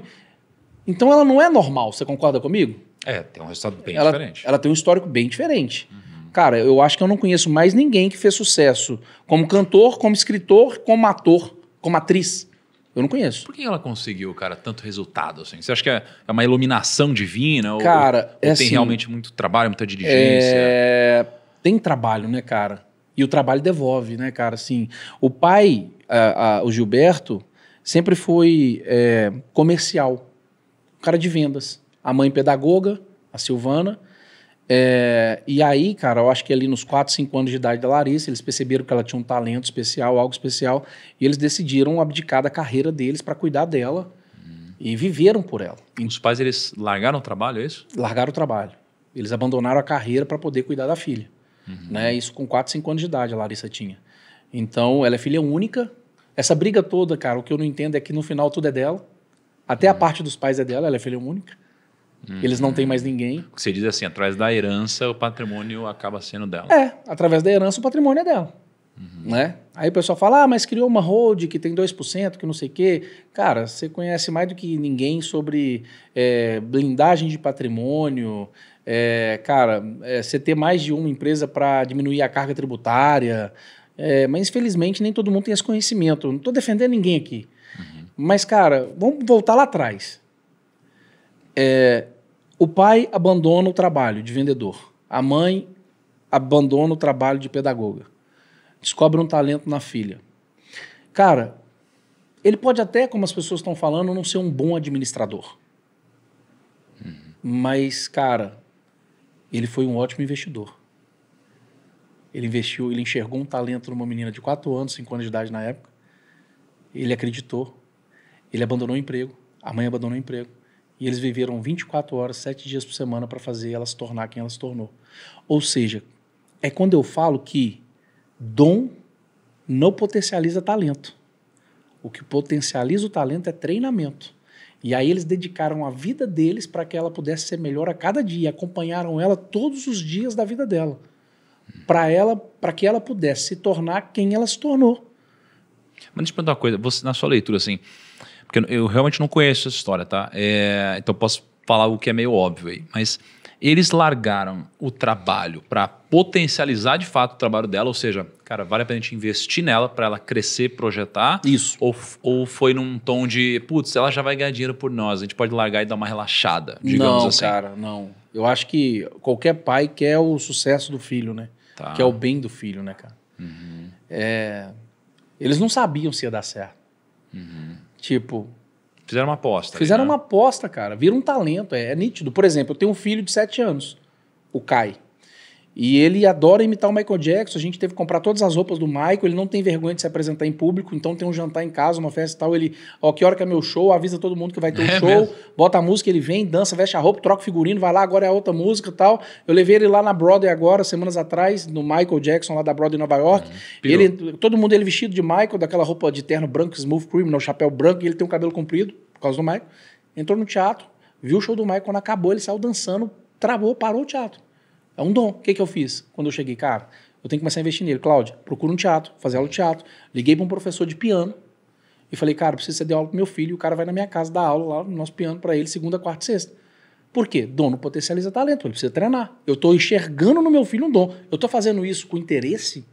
S2: Então ela não é normal, você concorda comigo? É, tem um resultado bem ela, diferente. Ela tem um histórico bem diferente. Uhum. Cara, eu acho que eu não conheço mais ninguém que fez sucesso como cantor, como escritor, como ator, como atriz. Eu não conheço.
S1: Por que ela conseguiu, cara, tanto resultado assim? Você acha que é, é uma iluminação divina? Cara, ou, ou é tem assim, realmente muito trabalho, muita diligência?
S2: É... Tem trabalho, né, cara? E o trabalho devolve, né, cara? Assim, o pai, a, a, o Gilberto, sempre foi é, comercial, cara de vendas a mãe pedagoga, a Silvana. É, e aí, cara, eu acho que ali nos 4, 5 anos de idade da Larissa, eles perceberam que ela tinha um talento especial, algo especial, e eles decidiram abdicar da carreira deles para cuidar dela hum. e viveram por ela.
S1: Os pais, eles largaram o trabalho, é
S2: isso? Largaram o trabalho. Eles abandonaram a carreira para poder cuidar da filha. Uhum. Né? Isso com 4, 5 anos de idade a Larissa tinha. Então, ela é filha única. Essa briga toda, cara, o que eu não entendo é que no final tudo é dela. Até uhum. a parte dos pais é dela, ela é filha única. Uhum. Eles não têm
S1: uhum. mais ninguém. Você diz é assim, através da herança, o patrimônio acaba sendo dela.
S2: É, através da herança, o patrimônio é dela. Uhum. Né? Aí o pessoal fala, ah, mas criou uma hold que tem 2%, que não sei o quê. Cara, você conhece mais do que ninguém sobre é, blindagem de patrimônio, é, cara, é, você ter mais de uma empresa para diminuir a carga tributária. É, mas infelizmente nem todo mundo tem esse conhecimento. Não estou defendendo ninguém aqui. Uhum. Mas, cara, vamos voltar lá atrás. É, o pai abandona o trabalho de vendedor. A mãe abandona o trabalho de pedagoga. Descobre um talento na filha. Cara, ele pode até, como as pessoas estão falando, não ser um bom administrador. Uhum. Mas, cara, ele foi um ótimo investidor. Ele investiu, ele enxergou um talento numa menina de 4 anos, 5 anos de idade na época. Ele acreditou. Ele abandonou o emprego. A mãe abandonou o emprego e eles viveram 24 horas, 7 dias por semana para fazer ela se tornar quem ela se tornou. Ou seja, é quando eu falo que dom não potencializa talento. O que potencializa o talento é treinamento. E aí eles dedicaram a vida deles para que ela pudesse ser melhor a cada dia, acompanharam ela todos os dias da vida dela, para ela, para que ela pudesse se tornar quem ela se tornou.
S1: Mas deixa eu perguntar uma coisa, você na sua leitura assim, porque eu, realmente não conheço essa história, tá? É, então posso falar o que é meio óbvio aí. Mas eles largaram o trabalho para potencializar de fato o trabalho dela, ou seja, cara, vale a pena a gente investir nela para ela crescer, projetar? Isso. Ou, ou foi num tom de, putz, ela já vai ganhar dinheiro por nós, a gente pode largar e dar uma relaxada, digamos não, assim. Não, cara,
S2: não. Eu acho que qualquer pai quer o sucesso do filho, né? Tá. Quer o bem do filho, né, cara? Uhum. É... Eles não sabiam se ia dar certo. Uhum. Tipo. Fizeram uma aposta. Fizeram né? uma aposta, cara. Vira um talento, é, é nítido. Por exemplo, eu tenho um filho de 7 anos, o Kai. E ele adora imitar o Michael Jackson. A gente teve que comprar todas as roupas do Michael. Ele não tem vergonha de se apresentar em público. Então tem um jantar em casa, uma festa e tal. Ele, ó, que hora que é meu show? Avisa todo mundo que vai ter o é show. Mesmo? Bota a música, ele vem, dança, veste a roupa, troca o figurino, vai lá, agora é outra música e tal. Eu levei ele lá na Broadway agora, semanas atrás, no Michael Jackson, lá da Broadway Nova York. Hum, ele, todo mundo ele vestido de Michael, daquela roupa de terno branco, smooth criminal, chapéu branco. E ele tem um cabelo comprido, por causa do Michael. Entrou no teatro, viu o show do Michael. Quando acabou, ele saiu dançando, travou, parou o teatro. É um dom. O que, que eu fiz quando eu cheguei? Cara, eu tenho que começar a investir nele. Cláudia, procura um teatro, fazer aula de teatro. Liguei para um professor de piano e falei, cara, preciso você dar aula pro meu filho. O cara vai na minha casa dar aula lá no nosso piano para ele, segunda, quarta e sexta. Por quê? Dono potencializa talento, ele precisa treinar. Eu estou enxergando no meu filho um dom. Eu estou fazendo isso com interesse?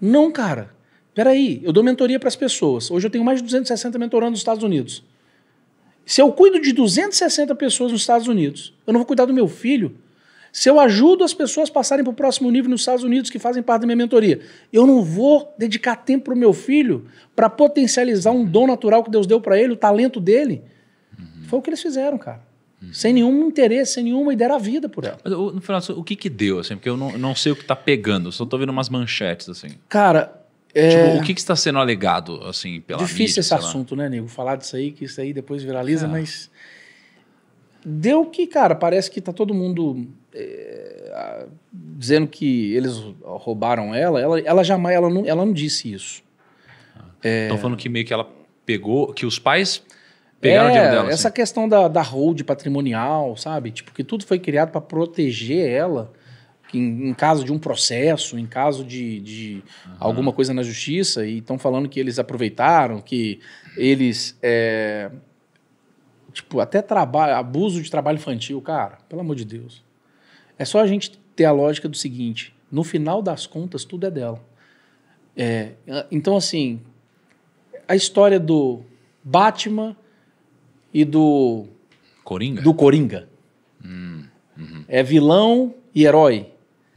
S2: Não, cara. Peraí, eu dou mentoria para as pessoas. Hoje eu tenho mais de 260 mentorando nos Estados Unidos. Se eu cuido de 260 pessoas nos Estados Unidos, eu não vou cuidar do meu filho? Se eu ajudo as pessoas a passarem para o próximo nível nos Estados Unidos, que fazem parte da minha mentoria, eu não vou dedicar tempo para o meu filho para potencializar um dom natural que Deus deu para ele, o talento dele. Uhum. Foi o que eles fizeram, cara. Uhum. Sem nenhum interesse, sem nenhuma, e deram a vida por ela.
S1: Mas, no final, o que que deu, assim? Porque eu não, não sei o que está pegando, eu só estou vendo umas manchetes, assim.
S2: Cara, é... Tipo, o que,
S1: que está sendo alegado, assim, pela Difícil mídia, esse assunto,
S2: lá. né, nego? Falar disso aí, que isso aí depois viraliza, é. mas... Deu que, cara, parece que tá todo mundo é, dizendo que eles roubaram ela, ela, ela jamais, ela não, ela não disse isso.
S1: Ah, é, tá. Estão falando que meio que ela pegou, que os pais
S2: pegaram é, o dinheiro dela. Essa assim. questão da, da hold patrimonial, sabe? Tipo, que tudo foi criado para proteger ela em, em, caso de um processo, em caso de, de uhum. alguma coisa na justiça, e estão falando que eles aproveitaram, que eles. É, tipo, até trabalho, abuso de trabalho infantil, cara, pelo amor de Deus. É só a gente ter a lógica do seguinte: no final das contas, tudo é dela. É, então, assim, a história do Batman e do. Coringa? Do Coringa. Hum, uhum. É vilão e herói.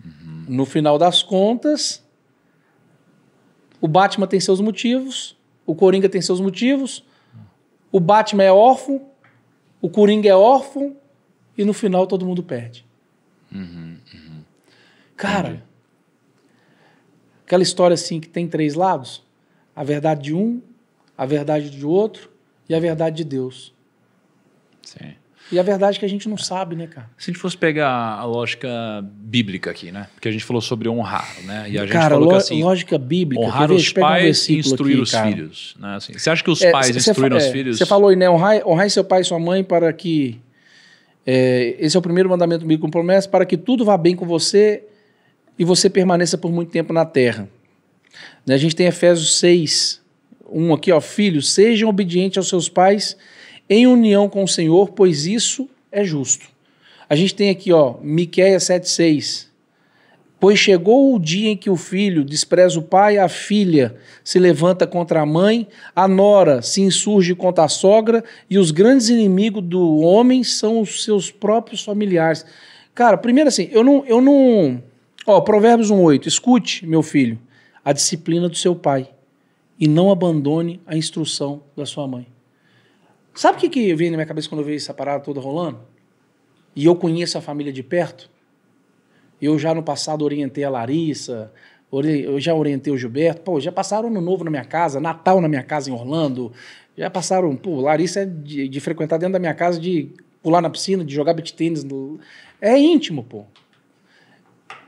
S2: Uhum. No final das contas, o Batman tem seus motivos, o Coringa tem seus motivos, o Batman é órfão, o Coringa é órfão, e no final todo mundo perde.
S1: Uhum, uhum.
S2: Cara, Entendi. aquela história assim que tem três lados: a verdade de um, a verdade de outro e a verdade de Deus. Sim. E a verdade é que a gente não sabe, né, cara?
S1: Se a gente fosse pegar a lógica bíblica aqui, né? Porque a gente falou sobre honrar, né? E a gente cara, falou que assim.
S2: lógica bíblica. Honrar os pais um e instruir aqui, os cara. filhos. Né? Assim, você acha que os é, pais instruíram os é, filhos? Você falou aí, né? Honrar, honrar seu pai e sua mãe para que é, esse é o primeiro mandamento comigo com promessa, para que tudo vá bem com você e você permaneça por muito tempo na terra. Né, a gente tem Efésios 6, 1 aqui, ó. Filhos, sejam obedientes aos seus pais em união com o Senhor, pois isso é justo. A gente tem aqui, ó, 7, 6. Pois chegou o dia em que o filho despreza o pai, a filha se levanta contra a mãe, a nora se insurge contra a sogra, e os grandes inimigos do homem são os seus próprios familiares. Cara, primeiro assim, eu não. Eu não ó, Provérbios 1,8. Escute, meu filho, a disciplina do seu pai, e não abandone a instrução da sua mãe. Sabe o que, que veio na minha cabeça quando eu vi essa parada toda rolando? E eu conheço a família de perto? Eu já no passado orientei a Larissa, eu já orientei o Gilberto. Pô, já passaram ano novo na minha casa, Natal na minha casa em Orlando. Já passaram, pô, Larissa é de, de frequentar dentro da minha casa, de pular na piscina, de jogar beat tênis. No... É íntimo, pô.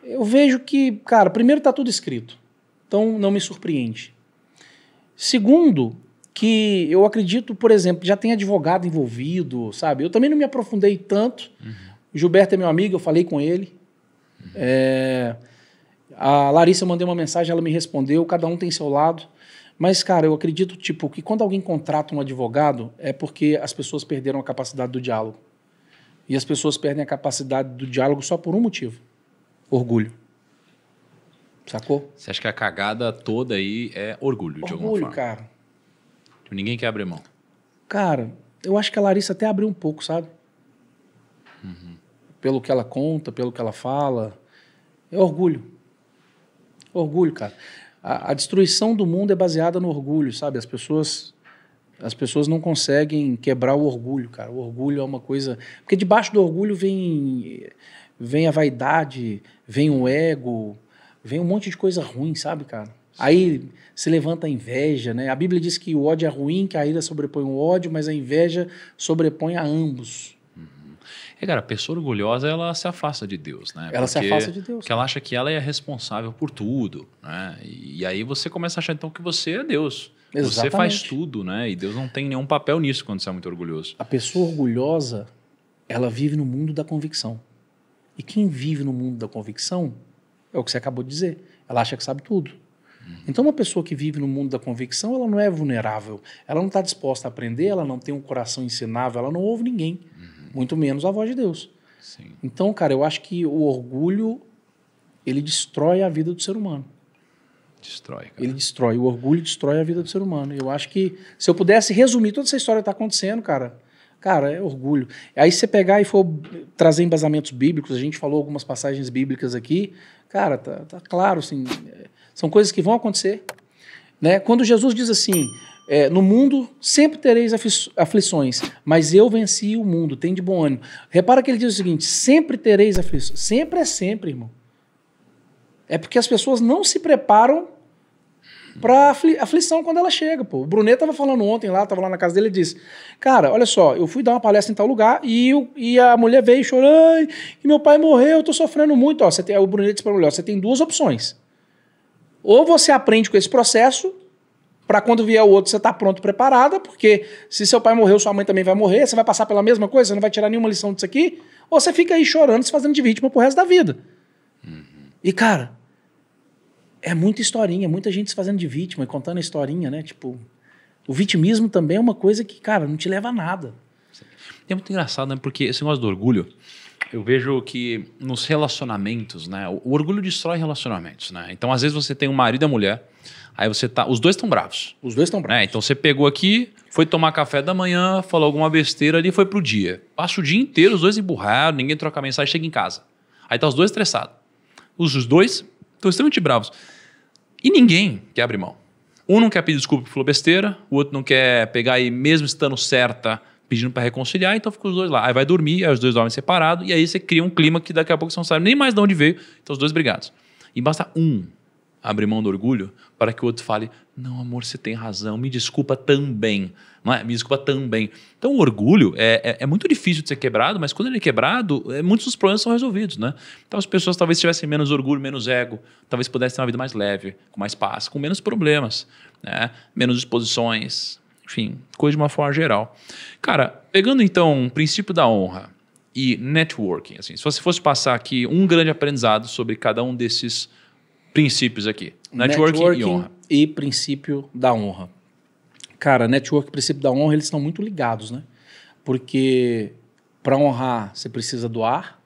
S2: Eu vejo que, cara, primeiro tá tudo escrito. Então não me surpreende. Segundo, que eu acredito, por exemplo, já tem advogado envolvido, sabe? Eu também não me aprofundei tanto. Uhum. Gilberto é meu amigo, eu falei com ele. É, a Larissa eu mandei uma mensagem, ela me respondeu, cada um tem seu lado. Mas, cara, eu acredito, tipo, que quando alguém contrata um advogado, é porque as pessoas perderam a capacidade do diálogo. E as pessoas perdem a capacidade do diálogo só por um motivo: orgulho. Sacou?
S1: Você acha que a cagada toda aí é orgulho, orgulho de alguma forma? Orgulho, cara. Tipo, ninguém quer abrir mão.
S2: Cara, eu acho que a Larissa até abriu um pouco, sabe? Uhum pelo que ela conta, pelo que ela fala. É orgulho. Orgulho, cara. A, a destruição do mundo é baseada no orgulho, sabe? As pessoas as pessoas não conseguem quebrar o orgulho, cara. O orgulho é uma coisa. Porque debaixo do orgulho vem, vem a vaidade, vem o ego, vem um monte de coisa ruim, sabe, cara? Aí se levanta a inveja, né? A Bíblia diz que o ódio é ruim, que a ira sobrepõe o ódio, mas a inveja sobrepõe a ambos.
S1: É, cara, a pessoa orgulhosa, ela se afasta de Deus, né? Ela porque, se afasta de Deus. Porque ela acha que ela é responsável por tudo, né? E, e aí você começa a achar, então, que você é Deus. Exatamente. Você faz tudo, né? E Deus não tem nenhum papel nisso quando você é muito orgulhoso.
S2: A pessoa orgulhosa, ela vive no mundo da convicção. E quem vive no mundo da convicção é o que você acabou de dizer. Ela acha que sabe tudo. Uhum. Então, uma pessoa que vive no mundo da convicção, ela não é vulnerável. Ela não está disposta a aprender, ela não tem um coração ensinável, ela não ouve ninguém. Uhum muito menos a voz de Deus. Sim. Então, cara, eu acho que o orgulho ele destrói a vida do ser humano. Destrói, cara. Ele destrói. O orgulho destrói a vida do ser humano. Eu acho que se eu pudesse resumir toda essa história que está acontecendo, cara, cara, é orgulho. Aí você pegar e for trazer embasamentos bíblicos, a gente falou algumas passagens bíblicas aqui, cara, tá, tá claro, assim, é, são coisas que vão acontecer. Né? Quando Jesus diz assim, é, no mundo sempre tereis aflições, mas eu venci o mundo, tem de bom ânimo. Repara que ele diz o seguinte: sempre tereis aflições. Sempre é sempre, irmão. É porque as pessoas não se preparam para afli aflição quando ela chega, pô. O Brunet estava falando ontem lá, estava lá na casa dele e disse: Cara, olha só, eu fui dar uma palestra em tal lugar e, eu, e a mulher veio chorando, e meu pai morreu, eu tô sofrendo muito. Ó, você tem, o Brunet disse para a mulher: Você tem duas opções. Ou você aprende com esse processo para quando vier o outro você tá pronto, preparada, porque se seu pai morreu, sua mãe também vai morrer, você vai passar pela mesma coisa, você não vai tirar nenhuma lição disso aqui, ou você fica aí chorando, se fazendo de vítima pro resto da vida. Uhum. E, cara, é muita historinha, muita gente se fazendo de vítima e contando a historinha, né? Tipo, o vitimismo também é uma coisa que, cara, não te leva a nada.
S1: É muito engraçado, né? Porque esse negócio do orgulho, eu vejo que nos relacionamentos, né? O orgulho destrói relacionamentos, né? Então, às vezes você tem um marido e a mulher Aí você tá. Os dois estão bravos. Os dois estão bravos. Né? Então você pegou aqui, foi tomar café da manhã, falou alguma besteira ali, foi pro dia. Passa o dia inteiro, os dois emburrados, ninguém troca mensagem, chega em casa. Aí tá os dois estressados. Os, dois estão extremamente bravos. E ninguém quer abrir mão. Um não quer pedir desculpa porque falou besteira, o outro não quer pegar e, mesmo estando certa, pedindo para reconciliar, então fica os dois lá. Aí vai dormir, aí os dois dormem separados, e aí você cria um clima que daqui a pouco você não sabe nem mais de onde veio, então os dois brigados. E basta um abrir mão do orgulho para que o outro fale: Não, amor, você tem razão, me desculpa também. Não é? Me desculpa também. Então, o orgulho é, é, é, muito difícil de ser quebrado, mas quando ele é quebrado, é, muitos dos problemas são resolvidos. Né? Então, as pessoas talvez tivessem menos orgulho, menos ego, talvez pudessem ter uma vida mais leve, com mais paz, com menos problemas, né? menos exposições, enfim, coisa de uma forma geral. Cara, pegando então o princípio da honra. E networking, assim, se você fosse passar aqui um grande aprendizado sobre cada um desses princípios aqui.
S2: Networking, networking e honra. E princípio da honra. Cara, network e princípio da honra, eles estão muito ligados, né? Porque para honrar, você precisa doar.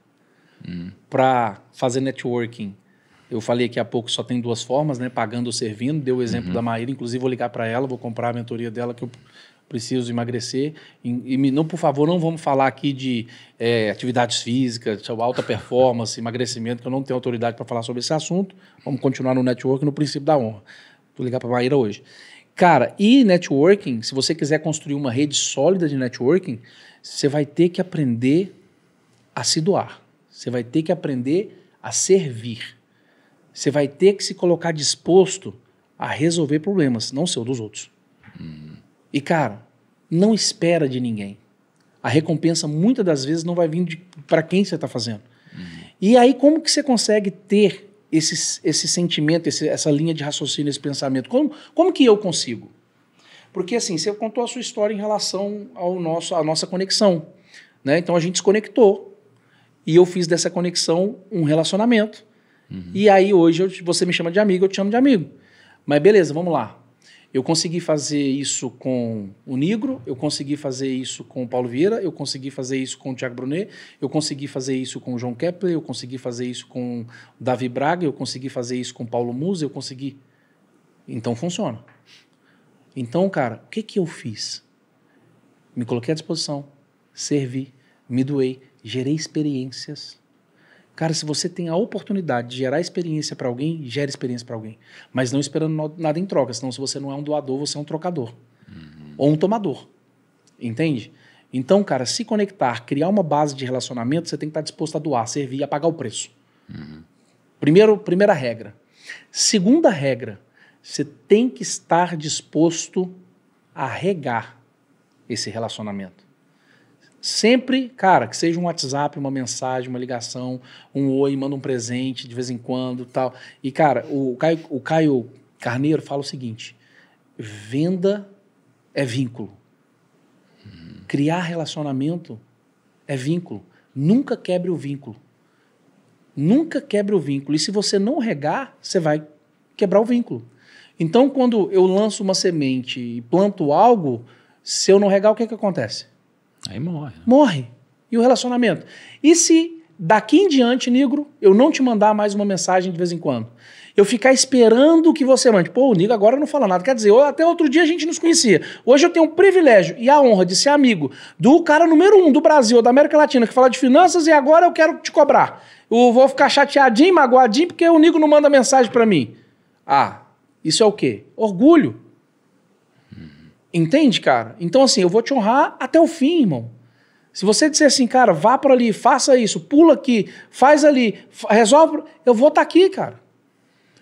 S2: Hum. Para fazer networking, eu falei aqui há pouco, só tem duas formas, né? Pagando ou servindo. Deu o exemplo uhum. da Maíra, inclusive vou ligar para ela, vou comprar a mentoria dela, que eu preciso emagrecer. E, e, não, por favor, não vamos falar aqui de é, atividades físicas, alta performance, emagrecimento, que eu não tenho autoridade para falar sobre esse assunto. Vamos continuar no network no princípio da honra. Vou ligar para a Maíra hoje. Cara, e networking, se você quiser construir uma rede sólida de networking, você vai ter que aprender a se doar. Você vai ter que aprender a servir. Você vai ter que se colocar disposto a resolver problemas, não ser dos outros. Hum. E, cara, não espera de ninguém. A recompensa, muitas das vezes, não vai vir para quem você está fazendo. Uhum. E aí, como que você consegue ter esse, esse sentimento, esse, essa linha de raciocínio, esse pensamento? Como, como que eu consigo? Porque, assim, você contou a sua história em relação ao nosso, à nossa conexão. Né? Então, a gente se conectou. E eu fiz dessa conexão um relacionamento. Uhum. E aí, hoje, eu, você me chama de amigo, eu te chamo de amigo. Mas beleza, vamos lá. Eu consegui fazer isso com o Nigro, eu consegui fazer isso com o Paulo Vieira, eu consegui fazer isso com o Tiago Brunet, eu consegui fazer isso com o João Kepler, eu consegui fazer isso com o Davi Braga, eu consegui fazer isso com o Paulo Musa, eu consegui. Então funciona. Então, cara, o que, que eu fiz? Me coloquei à disposição, servi, me doei, gerei experiências Cara, se você tem a oportunidade de gerar experiência para alguém, gere experiência para alguém. Mas não esperando nada em troca, senão se você não é um doador, você é um trocador. Uhum. Ou um tomador. Entende? Então, cara, se conectar, criar uma base de relacionamento, você tem que estar tá disposto a doar, servir, a pagar o preço. Uhum. Primeiro, primeira regra. Segunda regra, você tem que estar disposto a regar esse relacionamento. Sempre, cara, que seja um WhatsApp, uma mensagem, uma ligação, um oi, manda um presente de vez em quando tal. E, cara, o Caio, o Caio Carneiro fala o seguinte: venda é vínculo. Criar relacionamento é vínculo. Nunca quebre o vínculo. Nunca quebre o vínculo. E se você não regar, você vai quebrar o vínculo. Então, quando eu lanço uma semente e planto algo, se eu não regar, o que, que acontece? Aí morre. Né? Morre. E o relacionamento? E se daqui em diante, negro, eu não te mandar mais uma mensagem de vez em quando? Eu ficar esperando que você mande. Pô, o Nigo agora não fala nada. Quer dizer, eu, até outro dia a gente nos conhecia. Hoje eu tenho o privilégio e a honra de ser amigo do cara número um do Brasil, ou da América Latina, que fala de finanças e agora eu quero te cobrar. Eu vou ficar chateadinho, magoadinho, porque o Nigo não manda mensagem para mim. Ah, isso é o quê? Orgulho. Entende, cara? Então, assim, eu vou te honrar até o fim, irmão. Se você disser assim, cara, vá para ali, faça isso, pula aqui, faz ali, resolve, eu vou estar tá aqui, cara.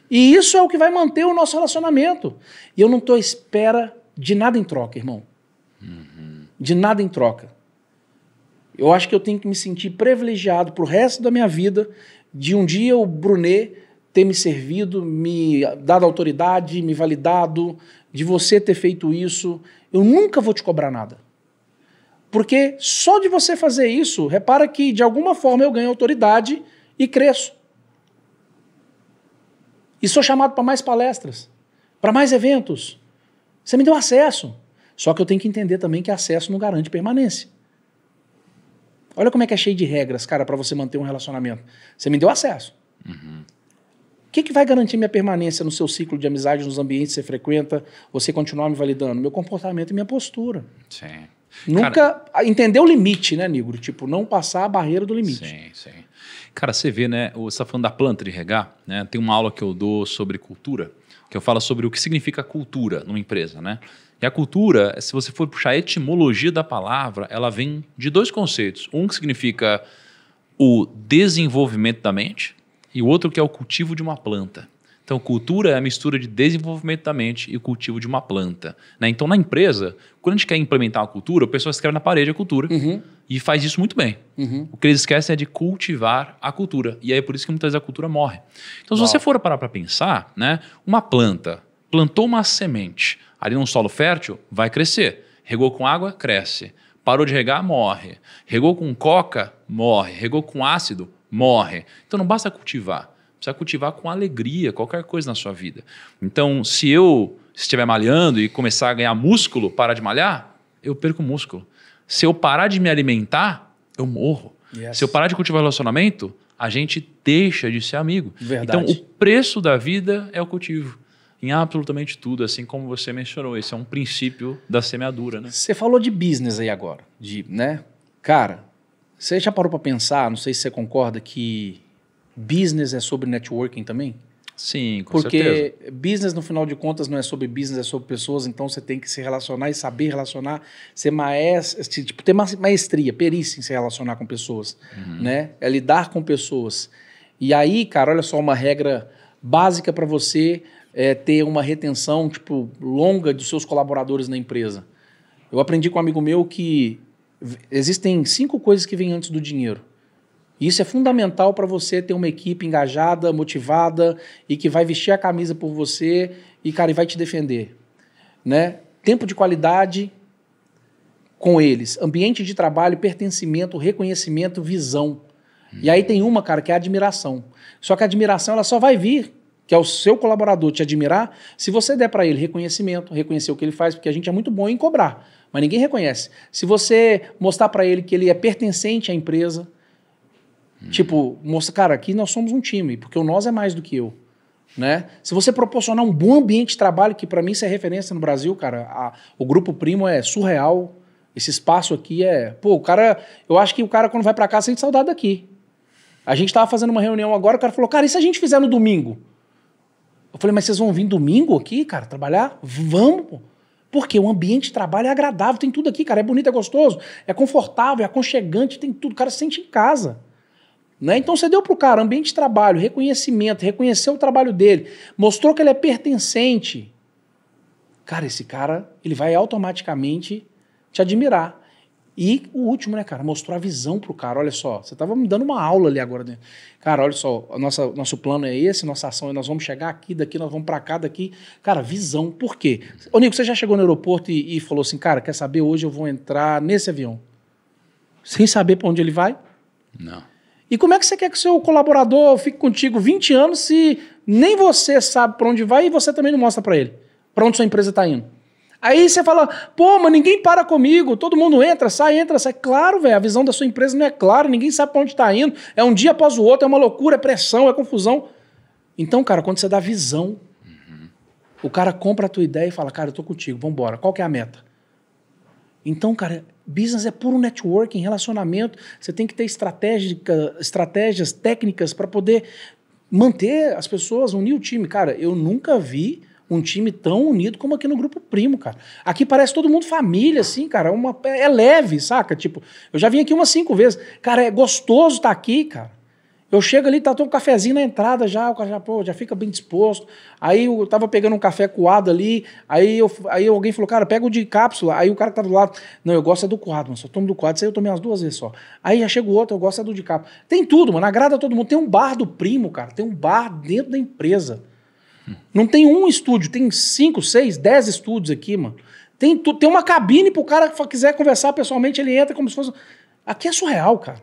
S2: E isso é o que vai manter o nosso relacionamento. E eu não estou à espera de nada em troca, irmão. Uhum. De nada em troca. Eu acho que eu tenho que me sentir privilegiado para o resto da minha vida de um dia o Brunet ter me servido, me dado autoridade, me validado, de você ter feito isso. Eu nunca vou te cobrar nada. Porque só de você fazer isso, repara que de alguma forma eu ganho autoridade e cresço. E sou chamado para mais palestras, para mais eventos. Você me deu acesso. Só que eu tenho que entender também que acesso não garante permanência. Olha como é que é cheio de regras, cara, para você manter um relacionamento. Você me deu acesso. Uhum. O que, que vai garantir minha permanência no seu ciclo de amizade, nos ambientes que você frequenta, você continuar me validando? Meu comportamento e minha postura. Sim. Nunca Cara, entender o limite, né, Nigro? Tipo, não passar a barreira do limite. Sim, sim.
S1: Cara, você vê, né? Você está falando da planta de regar, né? Tem uma aula que eu dou sobre cultura, que eu falo sobre o que significa cultura numa empresa, né? E a cultura, se você for puxar a etimologia da palavra, ela vem de dois conceitos. Um que significa o desenvolvimento da mente, e o outro que é o cultivo de uma planta. Então, cultura é a mistura de desenvolvimento da mente e cultivo de uma planta. Né? Então, na empresa, quando a gente quer implementar uma cultura, o pessoal escreve na parede a cultura uhum. e faz isso muito bem. Uhum. O que eles esquecem é de cultivar a cultura. E aí é por isso que muitas vezes a cultura morre. Então, se Uau. você for parar para pensar, né, uma planta plantou uma semente ali num solo fértil, vai crescer. Regou com água, cresce. Parou de regar, morre. Regou com coca, morre. Regou com ácido, morre. Então não basta cultivar, precisa cultivar com alegria qualquer coisa na sua vida. Então, se eu estiver malhando e começar a ganhar músculo, parar de malhar, eu perco músculo. Se eu parar de me alimentar, eu morro. Yes. Se eu parar de cultivar relacionamento, a gente deixa de ser amigo. Verdade. Então, o preço da vida é o cultivo em absolutamente tudo, assim como você mencionou. Esse é um princípio da semeadura, né?
S2: Você falou de business aí agora, de, né? Cara, você já parou para pensar, não sei se você concorda, que business é sobre networking também? Sim, com Porque certeza. Porque business, no final de contas, não é sobre business, é sobre pessoas, então você tem que se relacionar e saber relacionar, ser maestro, tipo, ter maestria, perícia em se relacionar com pessoas, uhum. né? É lidar com pessoas. E aí, cara, olha só uma regra básica para você é, ter uma retenção, tipo, longa dos seus colaboradores na empresa. Eu aprendi com um amigo meu que existem cinco coisas que vêm antes do dinheiro. E isso é fundamental para você ter uma equipe engajada, motivada e que vai vestir a camisa por você e, cara, e vai te defender. Né? Tempo de qualidade com eles, ambiente de trabalho, pertencimento, reconhecimento, visão. Hum. E aí tem uma, cara, que é a admiração. Só que a admiração ela só vai vir que é o seu colaborador te admirar, se você der para ele reconhecimento, reconhecer o que ele faz, porque a gente é muito bom em cobrar, mas ninguém reconhece. Se você mostrar para ele que ele é pertencente à empresa, hum. tipo, mostra, cara, aqui nós somos um time, porque o nós é mais do que eu. Né? Se você proporcionar um bom ambiente de trabalho, que para mim isso é referência no Brasil, cara, a, o Grupo Primo é surreal. Esse espaço aqui é. Pô, o cara. Eu acho que o cara, quando vai para casa, sente saudade daqui. A gente tava fazendo uma reunião agora, o cara falou: Cara, e se a gente fizer no domingo? Eu falei, mas vocês vão vir domingo aqui, cara, trabalhar? Vamos, Porque o ambiente de trabalho é agradável, tem tudo aqui, cara. É bonito, é gostoso, é confortável, é aconchegante, tem tudo. O cara se sente em casa. Né? Então você deu para o cara ambiente de trabalho, reconhecimento, reconheceu o trabalho dele, mostrou que ele é pertencente. Cara, esse cara, ele vai automaticamente te admirar. E o último, né, cara, mostrou a visão pro cara. Olha só, você tava me dando uma aula ali agora dentro. Cara, olha só, o nosso plano é esse, nossa ação é nós vamos chegar aqui, daqui nós vamos para cá, daqui. Cara, visão. Por quê? Ô, Nico, você já chegou no aeroporto e, e falou assim, cara, quer saber, hoje eu vou entrar nesse avião. Sem saber para onde ele vai? Não. E como é que você quer que seu colaborador fique contigo 20 anos se nem você sabe para onde vai e você também não mostra para ele? Para onde sua empresa está indo? Aí você fala, pô, mas ninguém para comigo, todo mundo entra, sai, entra, sai. Claro, velho, a visão da sua empresa não é clara, ninguém sabe para onde está indo, é um dia após o outro, é uma loucura, é pressão, é confusão. Então, cara, quando você dá visão, uhum. o cara compra a tua ideia e fala, cara, eu tô contigo, vambora, qual que é a meta? Então, cara, business é puro networking, relacionamento, você tem que ter estratégica, estratégias técnicas para poder manter as pessoas, unir o time. Cara, eu nunca vi um time tão unido como aqui no Grupo Primo, cara. Aqui parece todo mundo família, assim, cara. Uma, é, é leve, saca? Tipo, eu já vim aqui umas cinco vezes. Cara, é gostoso estar tá aqui, cara. Eu chego ali, tá, tem um cafezinho na entrada já, o cara já, pô, já fica bem disposto. Aí eu tava pegando um café coado ali, aí, eu, aí alguém falou, cara, pega o de cápsula. Aí o cara que tá do lado, não, eu gosto é do coado, mano, só tomo do coado. Isso aí eu tomei umas duas vezes só. Aí já chega o outro, eu gosto é do de cápsula. Tem tudo, mano, agrada todo mundo. Tem um bar do primo, cara, tem um bar dentro da empresa. Não tem um estúdio, tem cinco, seis, dez estúdios aqui, mano. Tem, tu, tem uma cabine pro cara que quiser conversar pessoalmente, ele entra como se fosse. Aqui é surreal, cara.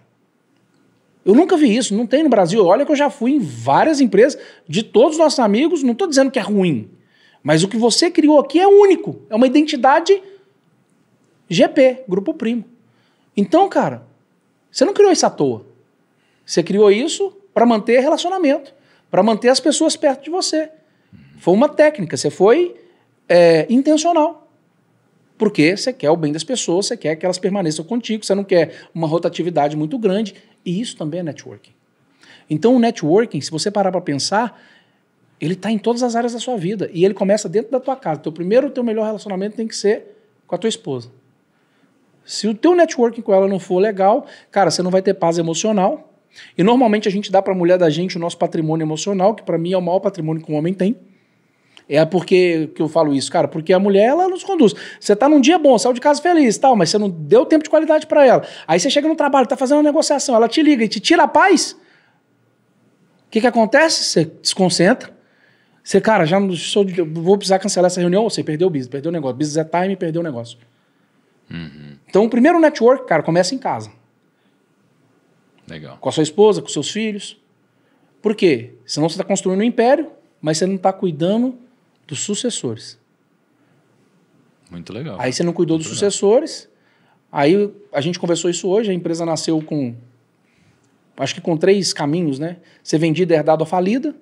S2: Eu nunca vi isso, não tem no Brasil. Olha que eu já fui em várias empresas de todos os nossos amigos, não estou dizendo que é ruim, mas o que você criou aqui é único, é uma identidade GP, Grupo Primo. Então, cara, você não criou isso à toa. Você criou isso para manter relacionamento, para manter as pessoas perto de você. Foi uma técnica, você foi é, intencional. Porque você quer o bem das pessoas, você quer que elas permaneçam contigo, você não quer uma rotatividade muito grande. E isso também é networking. Então, o networking, se você parar para pensar, ele está em todas as áreas da sua vida. E ele começa dentro da tua casa. Teu primeiro, teu melhor relacionamento tem que ser com a tua esposa. Se o teu networking com ela não for legal, cara, você não vai ter paz emocional. E normalmente a gente dá para a mulher da gente o nosso patrimônio emocional, que para mim é o maior patrimônio que um homem tem. É porque que eu falo isso, cara, porque a mulher ela nos conduz. Você tá num dia bom, saiu de casa feliz, tal, mas você não deu tempo de qualidade para ela. Aí você chega no trabalho, tá fazendo uma negociação, ela te liga e te tira a paz. O que que acontece? Você desconcentra. Você, cara, já não sou de, vou precisar cancelar essa reunião, você perdeu o business, perdeu o negócio. Business é time, perdeu o negócio. Uhum. Então, o primeiro network, cara, começa em casa. Legal. Com a sua esposa, com seus filhos. Por quê? Senão você está construindo um império, mas você não está cuidando dos sucessores. Muito legal. Aí você não cuidou Muito dos legal. sucessores. Aí a gente conversou isso hoje, a empresa nasceu com acho que com três caminhos, né? Ser vendida, herdado ou falida.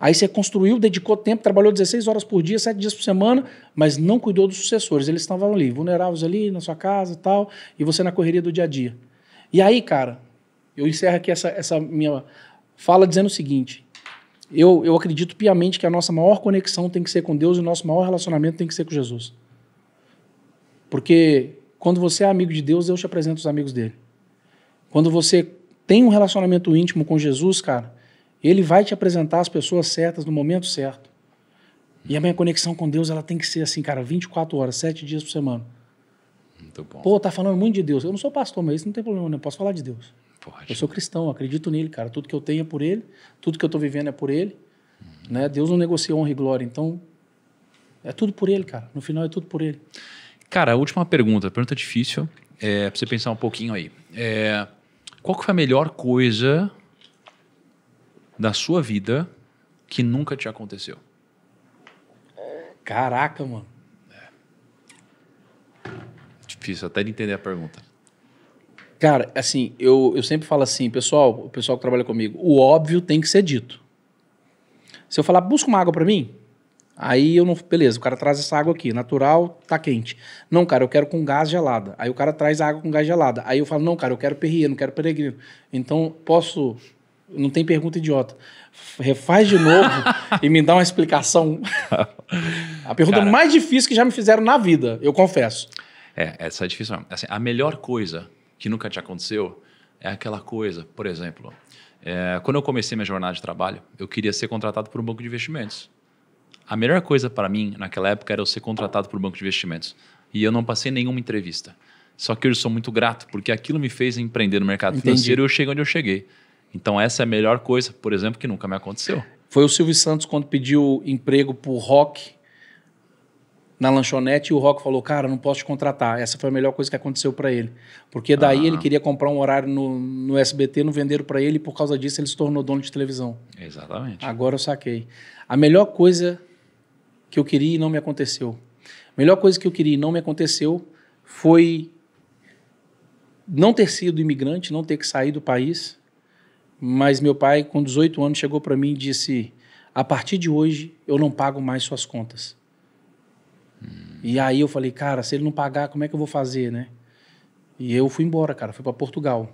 S2: Aí você construiu, dedicou tempo, trabalhou 16 horas por dia, 7 dias por semana, mas não cuidou dos sucessores. Eles estavam ali, vulneráveis ali na sua casa e tal, e você na correria do dia a dia. E aí, cara, eu encerro aqui essa, essa minha fala dizendo o seguinte: eu, eu acredito piamente que a nossa maior conexão tem que ser com Deus e o nosso maior relacionamento tem que ser com Jesus. Porque quando você é amigo de Deus, Deus te apresenta os amigos dele. Quando você tem um relacionamento íntimo com Jesus, cara, ele vai te apresentar as pessoas certas no momento certo. E a minha conexão com Deus, ela tem que ser assim, cara, 24 horas, 7 dias por semana. Muito bom. Pô, tá falando muito de Deus. Eu não sou pastor, mas isso não tem problema, né? Eu posso falar de Deus. Pode. Eu sou cristão, acredito nele, cara. Tudo que eu tenho é por ele, tudo que eu estou vivendo é por ele. Uhum. Né? Deus não negocia honra e glória, então é tudo por ele, cara. No final é tudo por ele. Cara,
S1: a última pergunta, pergunta difícil, é para você pensar um pouquinho aí.
S2: É, qual que foi a
S1: melhor coisa da sua vida que nunca te aconteceu?
S2: Caraca, mano. É. Difícil até de entender a pergunta. Cara, assim, eu, eu sempre falo assim, pessoal, o pessoal que trabalha comigo, o óbvio tem que ser dito. Se eu falar, busca uma água para mim, aí eu não. Beleza, o cara traz essa água aqui, natural, tá quente. Não, cara, eu quero com gás gelada. Aí o cara traz a água com gás gelada. Aí eu falo, não, cara, eu quero perrier, não quero peregrino. Então, posso. Não tem pergunta idiota. Refaz de novo e me dá uma explicação. a pergunta cara, mais difícil que já me fizeram na vida, eu confesso.
S1: É, essa é difícil mesmo. Assim, a melhor coisa que nunca te aconteceu, é aquela coisa, por exemplo, é, quando eu comecei minha jornada de trabalho, eu queria ser contratado por um banco de investimentos. A melhor coisa para mim naquela época era eu ser contratado por um banco de investimentos. E eu não passei nenhuma entrevista. Só que eu sou muito grato, porque aquilo me fez empreender no mercado Entendi. financeiro e eu cheguei onde eu cheguei. Então, essa é a melhor coisa, por exemplo, que nunca me aconteceu.
S2: Foi o Silvio Santos quando pediu emprego para o Rock na lanchonete e o Rock falou: Cara, não posso te contratar. Essa foi a melhor coisa que aconteceu para ele. Porque daí ah. ele queria comprar um horário no, no SBT, não venderam para ele e por causa disso ele se tornou dono de televisão.
S1: Exatamente.
S2: Agora eu saquei. A melhor coisa que eu queria e não me aconteceu. A melhor coisa que eu queria e não me aconteceu foi não ter sido imigrante, não ter que sair do país. Mas meu pai, com 18 anos, chegou para mim e disse: A partir de hoje eu não pago mais suas contas. E aí eu falei, cara, se ele não pagar, como é que eu vou fazer, né? E eu fui embora, cara, fui para Portugal.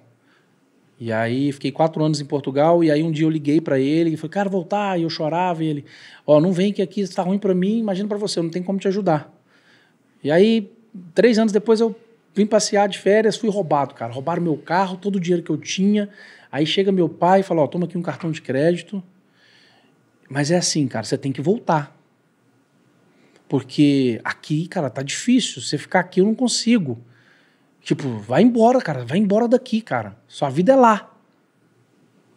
S2: E aí fiquei quatro anos em Portugal e aí um dia eu liguei para ele e falei, cara, voltar. E eu chorava e ele, ó, oh, não vem que aqui está ruim para mim, imagina para você, eu não tenho como te ajudar. E aí três anos depois eu vim passear de férias, fui roubado, cara. Roubaram meu carro, todo o dinheiro que eu tinha. Aí chega meu pai e fala, ó, oh, toma aqui um cartão de crédito. Mas é assim, cara, você tem que voltar. Porque aqui, cara, tá difícil. Você ficar aqui, eu não consigo. Tipo, vai embora, cara. Vai embora daqui, cara. Sua vida é lá.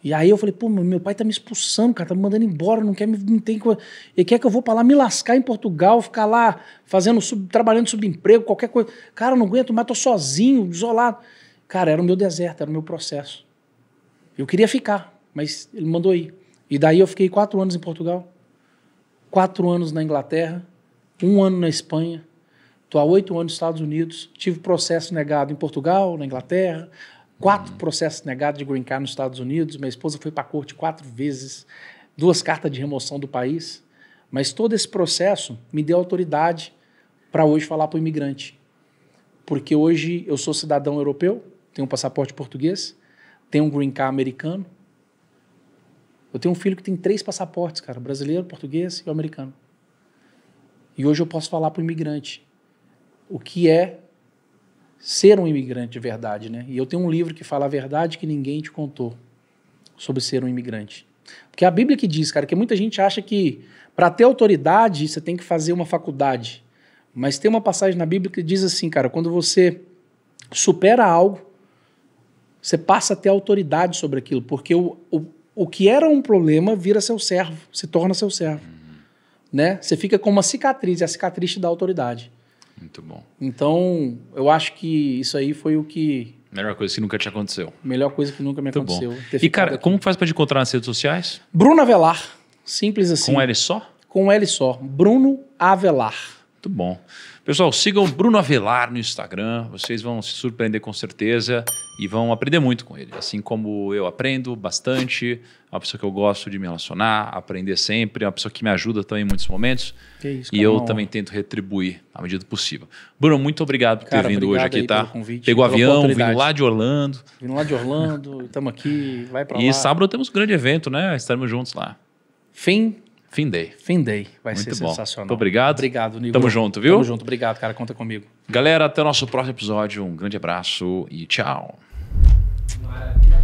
S2: E aí eu falei, pô, meu pai tá me expulsando, cara, tá me mandando embora, não quer me. Não tem, ele quer que eu vou pra lá me lascar em Portugal, ficar lá fazendo, sub, trabalhando subemprego, qualquer coisa. Cara, não aguento mais, tô sozinho, isolado. Cara, era o meu deserto, era o meu processo. Eu queria ficar, mas ele mandou ir. E daí eu fiquei quatro anos em Portugal, quatro anos na Inglaterra, um ano na Espanha, estou há oito anos nos Estados Unidos, tive processo negado em Portugal, na Inglaterra, quatro uhum. processos negados de green card nos Estados Unidos, minha esposa foi para a corte quatro vezes, duas cartas de remoção do país, mas todo esse processo me deu autoridade para hoje falar para o imigrante. Porque hoje eu sou cidadão europeu, tenho um passaporte português, tenho um green card americano, eu tenho um filho que tem três passaportes, cara, brasileiro, português e americano. E hoje eu posso falar para o imigrante o que é ser um imigrante de verdade, né? E eu tenho um livro que fala a verdade que ninguém te contou sobre ser um imigrante. Porque a Bíblia que diz, cara, que muita gente acha que para ter autoridade você tem que fazer uma faculdade. Mas tem uma passagem na Bíblia que diz assim, cara, quando você supera algo, você passa a ter autoridade sobre aquilo, porque o, o, o que era um problema vira seu servo, se torna seu servo né? Você fica com uma cicatriz, é a cicatriz da autoridade. Muito bom. Então, eu acho que isso aí foi o que.
S1: Melhor coisa que nunca te aconteceu.
S2: Melhor coisa que nunca me Muito aconteceu. E,
S1: cara, aqui. como faz para te encontrar nas redes sociais?
S2: Bruna Avelar. Simples assim. Com L só? Com L só. Bruno Avelar.
S1: Muito bom. Pessoal, sigam Bruno Avelar no Instagram, vocês vão se surpreender com certeza e vão aprender muito com ele. Assim como eu aprendo bastante, é uma pessoa que eu gosto de me relacionar, aprender sempre, é uma pessoa que me ajuda também em muitos momentos. Que isso, e é eu também tento retribuir à medida possível. Bruno, muito obrigado por Cara, ter vindo hoje aqui, tá? Convite, Pegou avião, vindo lá de
S2: Orlando. Vindo lá de Orlando, estamos aqui, vai para lá. E sábado
S1: temos um grande evento, né? Estaremos juntos lá. Fim Fim Day.
S2: Fim Day. Vai Muito ser bom. sensacional. Muito obrigado.
S1: Obrigado, Nico. Tamo junto, viu? Tamo junto.
S2: Obrigado, cara. Conta comigo.
S1: Galera, até o nosso próximo episódio. Um grande abraço e tchau. Maravilha.